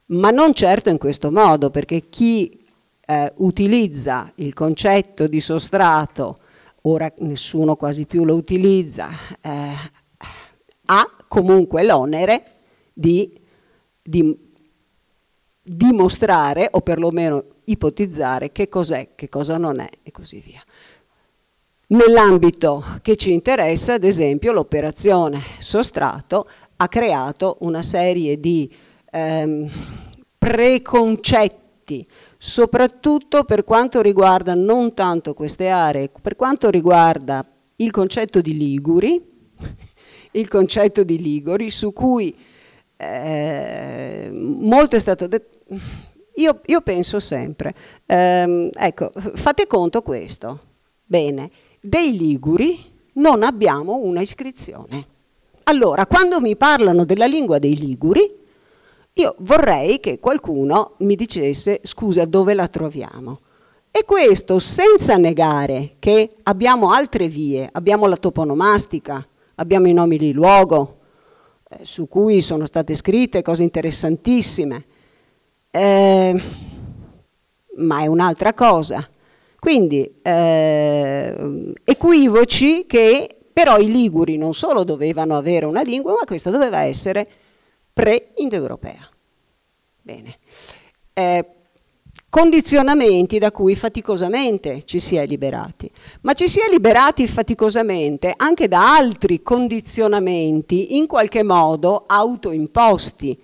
ma non certo in questo modo, perché chi eh, utilizza il concetto di sostrato, ora nessuno quasi più lo utilizza, eh, ha comunque l'onere di, di dimostrare o perlomeno ipotizzare che cos'è, che cosa non è e così via. Nell'ambito che ci interessa, ad esempio, l'operazione Sostrato ha creato una serie di ehm, preconcetti, soprattutto per quanto riguarda non tanto queste aree, per quanto riguarda il concetto di Liguri, [laughs] il concetto di Liguri su cui eh, molto è stato detto. Io, io penso sempre, ehm, ecco, fate conto questo, bene, dei Liguri non abbiamo una iscrizione. Allora, quando mi parlano della lingua dei Liguri, io vorrei che qualcuno mi dicesse, scusa, dove la troviamo? E questo senza negare che abbiamo altre vie, abbiamo la toponomastica, abbiamo i nomi di luogo, eh, su cui sono state scritte cose interessantissime, eh, ma è un'altra cosa. Quindi eh, equivoci che però i liguri non solo dovevano avere una lingua, ma questa doveva essere pre-indoeuropea. Bene. Eh, condizionamenti da cui faticosamente ci si è liberati, ma ci si è liberati faticosamente anche da altri condizionamenti in qualche modo autoimposti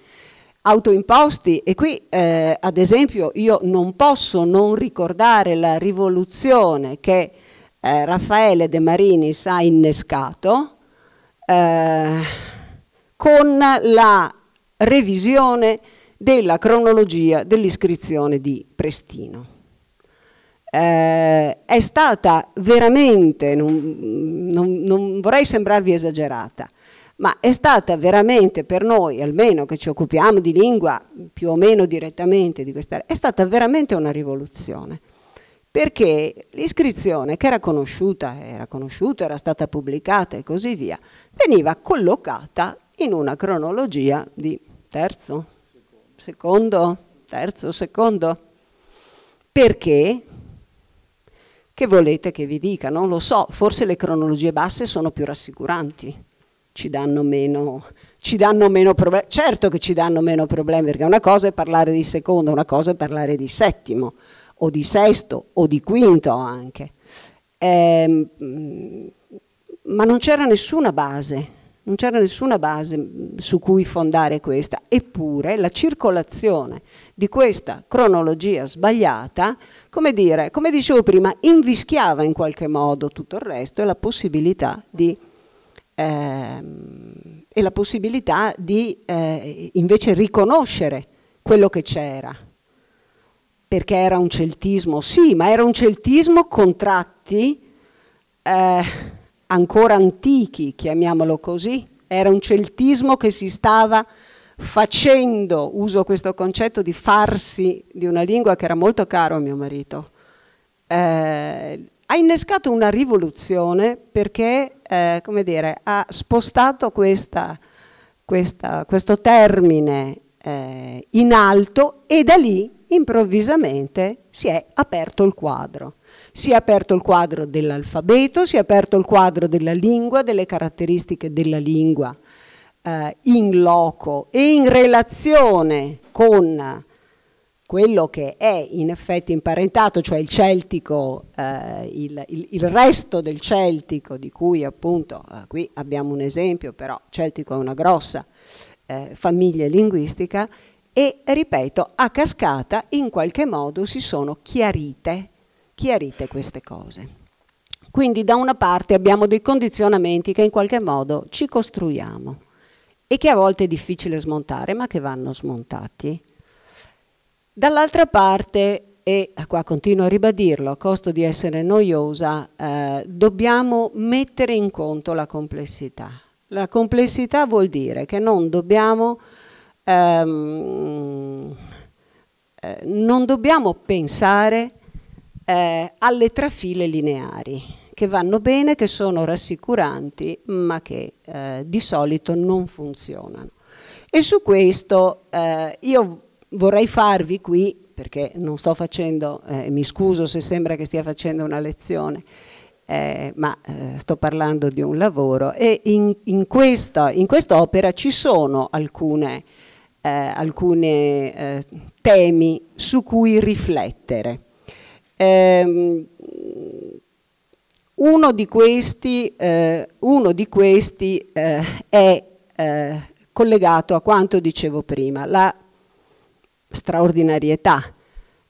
autoimposti e qui eh, ad esempio io non posso non ricordare la rivoluzione che eh, Raffaele De Marinis ha innescato eh, con la revisione della cronologia dell'iscrizione di Prestino. Eh, è stata veramente, non, non, non vorrei sembrarvi esagerata, ma è stata veramente per noi, almeno che ci occupiamo di lingua più o meno direttamente di questa, è stata veramente una rivoluzione. Perché l'iscrizione, che era conosciuta, era conosciuta, era stata pubblicata e così via, veniva collocata in una cronologia di terzo, secondo, terzo, secondo. Perché? Che volete che vi dica? Non lo so, forse le cronologie basse sono più rassicuranti ci danno meno, ci danno meno problemi. Certo che ci danno meno problemi, perché una cosa è parlare di secondo, una cosa è parlare di settimo, o di sesto, o di quinto anche. Eh, ma non c'era nessuna base, non c'era nessuna base mm, su cui fondare questa, eppure la circolazione di questa cronologia sbagliata, come, dire, come dicevo prima, invischiava in qualche modo tutto il resto e la possibilità di ehm, e la possibilità di eh, invece riconoscere quello che c'era, perché era un celtismo, sì, ma era un celtismo con tratti eh, ancora antichi, chiamiamolo così, era un celtismo che si stava facendo, uso questo concetto di farsi di una lingua che era molto caro a mio marito, eh, ha innescato una rivoluzione perché eh, dire, ha spostato questa, questa, questo termine eh, in alto e da lì improvvisamente si è aperto il quadro. Si è aperto il quadro dell'alfabeto, si è aperto il quadro della lingua, delle caratteristiche della lingua eh, in loco e in relazione con quello che è in effetti imparentato, cioè il celtico, eh, il, il, il, resto del celtico, di cui appunto eh, qui abbiamo un esempio, però celtico è una grossa eh, famiglia linguistica, e ripeto, a cascata in qualche modo si sono chiarite, chiarite queste cose. Quindi da una parte abbiamo dei condizionamenti che in qualche modo ci costruiamo e che a volte è difficile smontare, ma che vanno smontati Dall'altra parte, e qua continuo a ribadirlo, a costo di essere noiosa, eh, dobbiamo mettere in conto la complessità. La complessità vuol dire che non dobbiamo, ehm, eh, non dobbiamo pensare eh, alle trafile lineari che vanno bene, che sono rassicuranti, ma che eh, di solito non funzionano. E su questo eh, io vorrei farvi qui, perché non sto facendo, eh, mi scuso se sembra che stia facendo una lezione, eh, ma eh, sto parlando di un lavoro e in, in, questa, in quest'opera ci sono alcuni eh, eh, temi su cui riflettere. Ehm, uno di questi, eh, uno di questi è collegato a quanto dicevo prima, la straordinarietà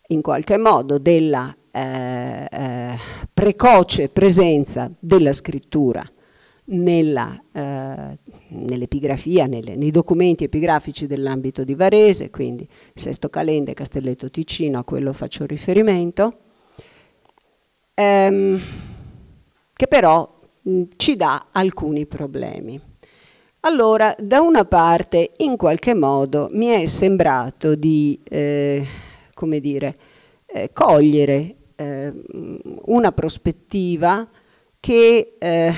in qualche modo della eh, eh, precoce presenza della scrittura eh, nell'epigrafia, eh, nell nei documenti epigrafici dell'ambito di Varese, quindi Sesto Calende, Castelletto Ticino, a quello faccio riferimento, ehm, che però mh, ci dà alcuni problemi. Allora, da una parte, in qualche modo, mi è sembrato di, eh, come dire, eh, cogliere eh, una prospettiva che eh,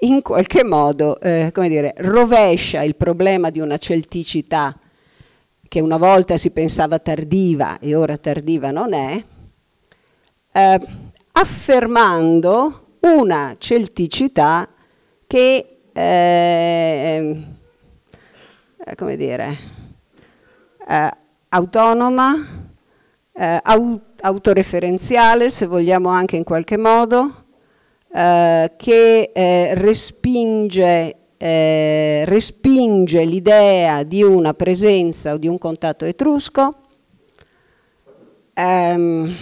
in qualche modo, eh, come dire, rovescia il problema di una celticità che una volta si pensava tardiva e ora tardiva non è, eh, affermando una celticità che eh, ehm, eh, come dire, eh, autonoma, eh, aut autoreferenziale se vogliamo anche in qualche modo, eh, che eh, respinge, respinge l'idea di una presenza o di un contatto etrusco. Ehm,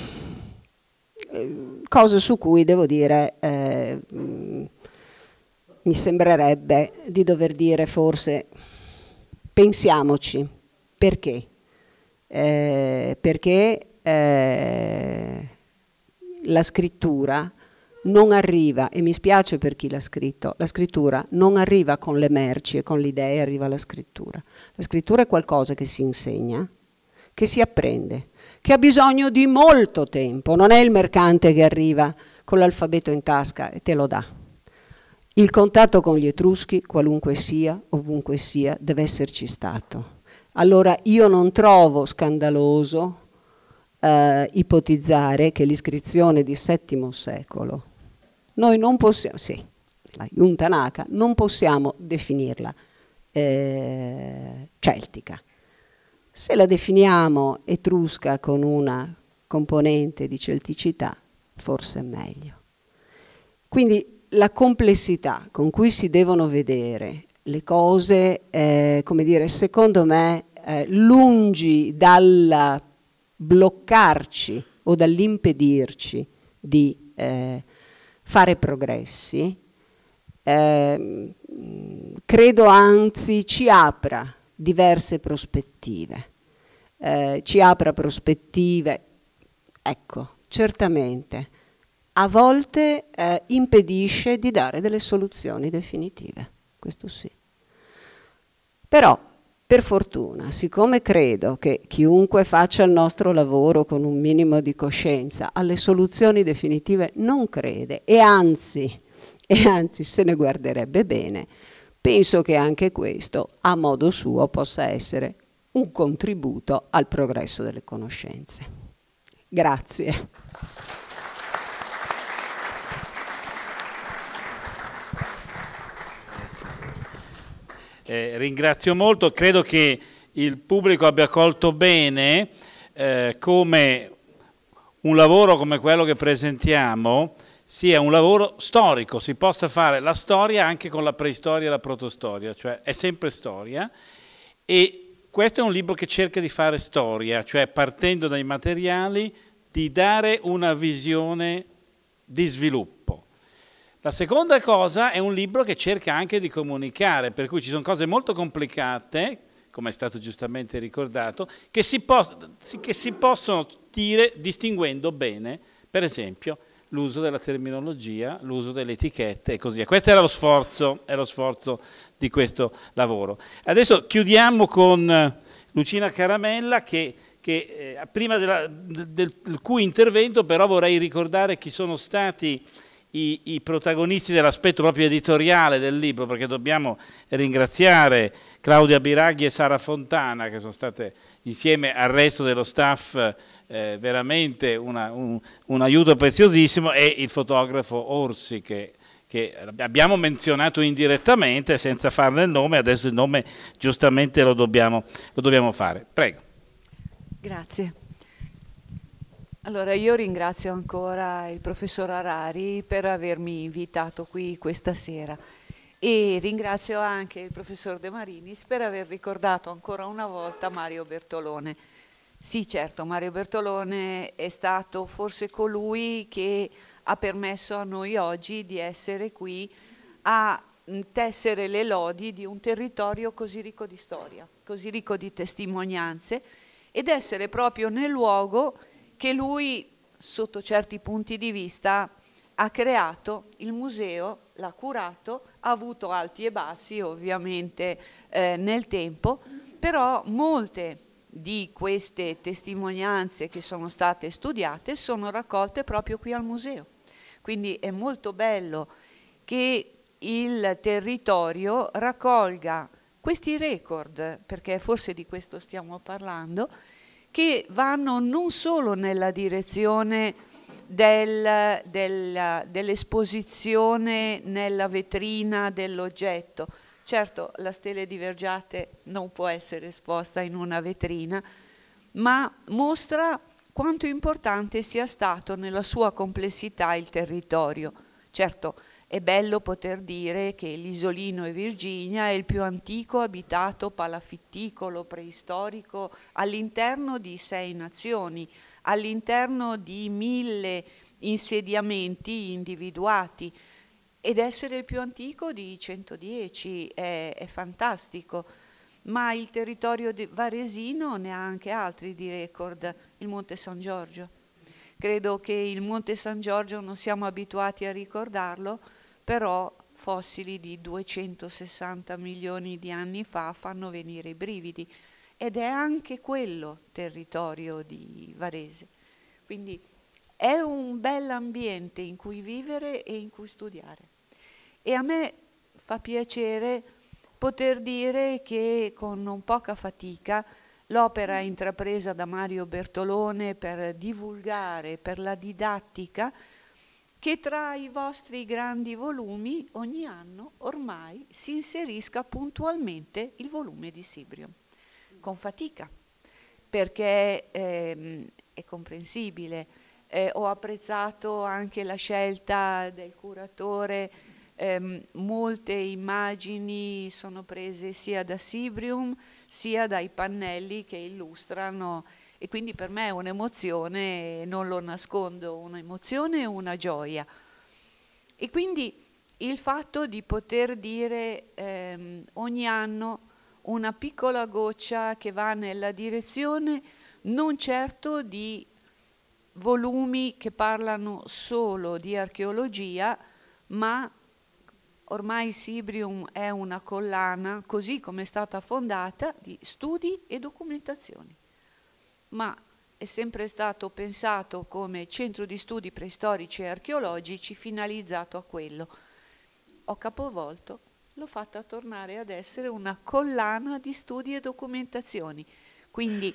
cose su cui devo dire mi sembrerebbe di dover dire forse pensiamoci perché, eh, perché eh, la scrittura non arriva, e mi spiace per chi l'ha scritto, la scrittura non arriva con le merci e con le idee, arriva la scrittura. La scrittura è qualcosa che si insegna, che si apprende, che ha bisogno di molto tempo, non è il mercante che arriva con l'alfabeto in tasca e te lo dà il contatto con gli Etruschi, qualunque sia, ovunque sia, deve esserci stato. Allora io non trovo scandaloso eh, ipotizzare che l'iscrizione di VII secolo, noi non possiamo, sì, la Yuntanaka, non possiamo definirla eh, celtica. Se la definiamo etrusca con una componente di celticità, forse è meglio. Quindi la complessità con cui si devono vedere le cose, eh, come dire, secondo me, eh, lungi dal bloccarci o dall'impedirci di eh, fare progressi, ehm, credo anzi ci apra diverse prospettive. Eh, ci apra prospettive, ecco, certamente a volte eh, impedisce di dare delle soluzioni definitive, questo sì. Però, per fortuna, siccome credo che chiunque faccia il nostro lavoro con un minimo di coscienza alle soluzioni definitive non crede e anzi, e anzi se ne guarderebbe bene, penso che anche questo, a modo suo, possa essere un contributo al progresso delle conoscenze. Grazie. eh, ringrazio molto, credo che il pubblico abbia colto bene eh, come un lavoro come quello che presentiamo sia un lavoro storico, si possa fare la storia anche con la preistoria e la protostoria, cioè è sempre storia e questo è un libro che cerca di fare storia, cioè partendo dai materiali di dare una visione di sviluppo. La seconda cosa è un libro che cerca anche di comunicare, per cui ci sono cose molto complicate, come è stato giustamente ricordato, che si, che si possono dire distinguendo bene, per esempio, l'uso della terminologia, l'uso delle etichette e così via. Questo era lo sforzo, era lo sforzo di questo lavoro. Adesso chiudiamo con eh, Lucina Caramella che che eh, prima della, del, del, cui intervento però vorrei ricordare chi sono stati i, i protagonisti dell'aspetto proprio editoriale del libro, perché dobbiamo ringraziare Claudia Biraghi e Sara Fontana, che sono state insieme al resto dello staff eh, veramente una, un, un, aiuto preziosissimo, e il fotografo Orsi, che che abbiamo menzionato indirettamente senza farne il nome, adesso il nome giustamente lo dobbiamo, lo dobbiamo fare. Prego. Grazie. Allora io ringrazio ancora il professor Arari per avermi invitato qui questa sera e ringrazio anche il professor De Marinis per aver ricordato ancora una volta Mario Bertolone. Sì, certo, Mario Bertolone è stato forse colui che ha permesso a noi oggi di essere qui a tessere le lodi di un territorio così ricco di storia, così ricco di testimonianze ed essere proprio nel luogo che lui, sotto certi punti di vista, ha creato il museo, l'ha curato, ha avuto alti e bassi ovviamente eh, nel tempo, però molte di queste testimonianze che sono state studiate sono raccolte proprio qui al museo. Quindi è molto bello che il territorio raccolga questi record, perché forse di questo stiamo parlando, che vanno non solo nella direzione del, del, dell'esposizione nella vetrina dell'oggetto. Certo, la stele Vergiate non può essere esposta in una vetrina, ma mostra quanto importante sia stato nella sua complessità il territorio. Certo, è bello poter dire che l'isolino e Virginia è il più antico abitato palafitticolo preistorico all'interno di sei nazioni, all'interno di mille insediamenti individuati ed essere il più antico di 110 è, è fantastico. Ma il territorio varesino ne ha anche altri di record, il Monte San Giorgio. Credo che il Monte San Giorgio non siamo abituati a ricordarlo, però fossili di 260 milioni di anni fa fanno venire i brividi ed è anche quello territorio di Varese. Quindi è un bel ambiente in cui vivere e in cui studiare. E a me fa piacere poter dire che con non poca fatica l'opera intrapresa da Mario Bertolone per divulgare, per la didattica, che tra i vostri grandi volumi ogni anno ormai si inserisca puntualmente il volume di Sibrio, con fatica, perché ehm, è comprensibile. Eh, ho apprezzato anche la scelta del curatore, ehm, molte immagini sono prese sia da Sibrium sia dai pannelli che illustrano e quindi per me è un'emozione, non lo nascondo, un'emozione e una gioia. E quindi il fatto di poter dire ehm, ogni anno una piccola goccia che va nella direzione non certo di volumi che parlano solo di archeologia, ma ormai Sibrium è una collana, così come è stata fondata, di studi e documentazioni ma è sempre stato pensato come centro di studi preistorici e archeologici finalizzato a quello. Ho capovolto, l'ho fatta tornare ad essere una collana di studi e documentazioni. Quindi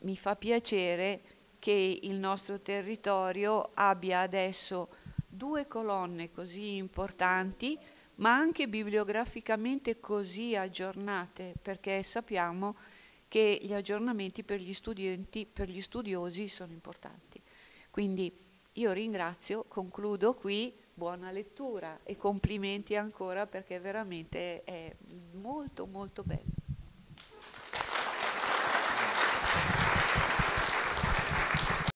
mi fa piacere che il nostro territorio abbia adesso due colonne così importanti, ma anche bibliograficamente così aggiornate, perché sappiamo che che gli aggiornamenti per gli studenti, per gli studiosi sono importanti. Quindi io ringrazio, concludo qui, buona lettura e complimenti ancora perché veramente è molto molto bello.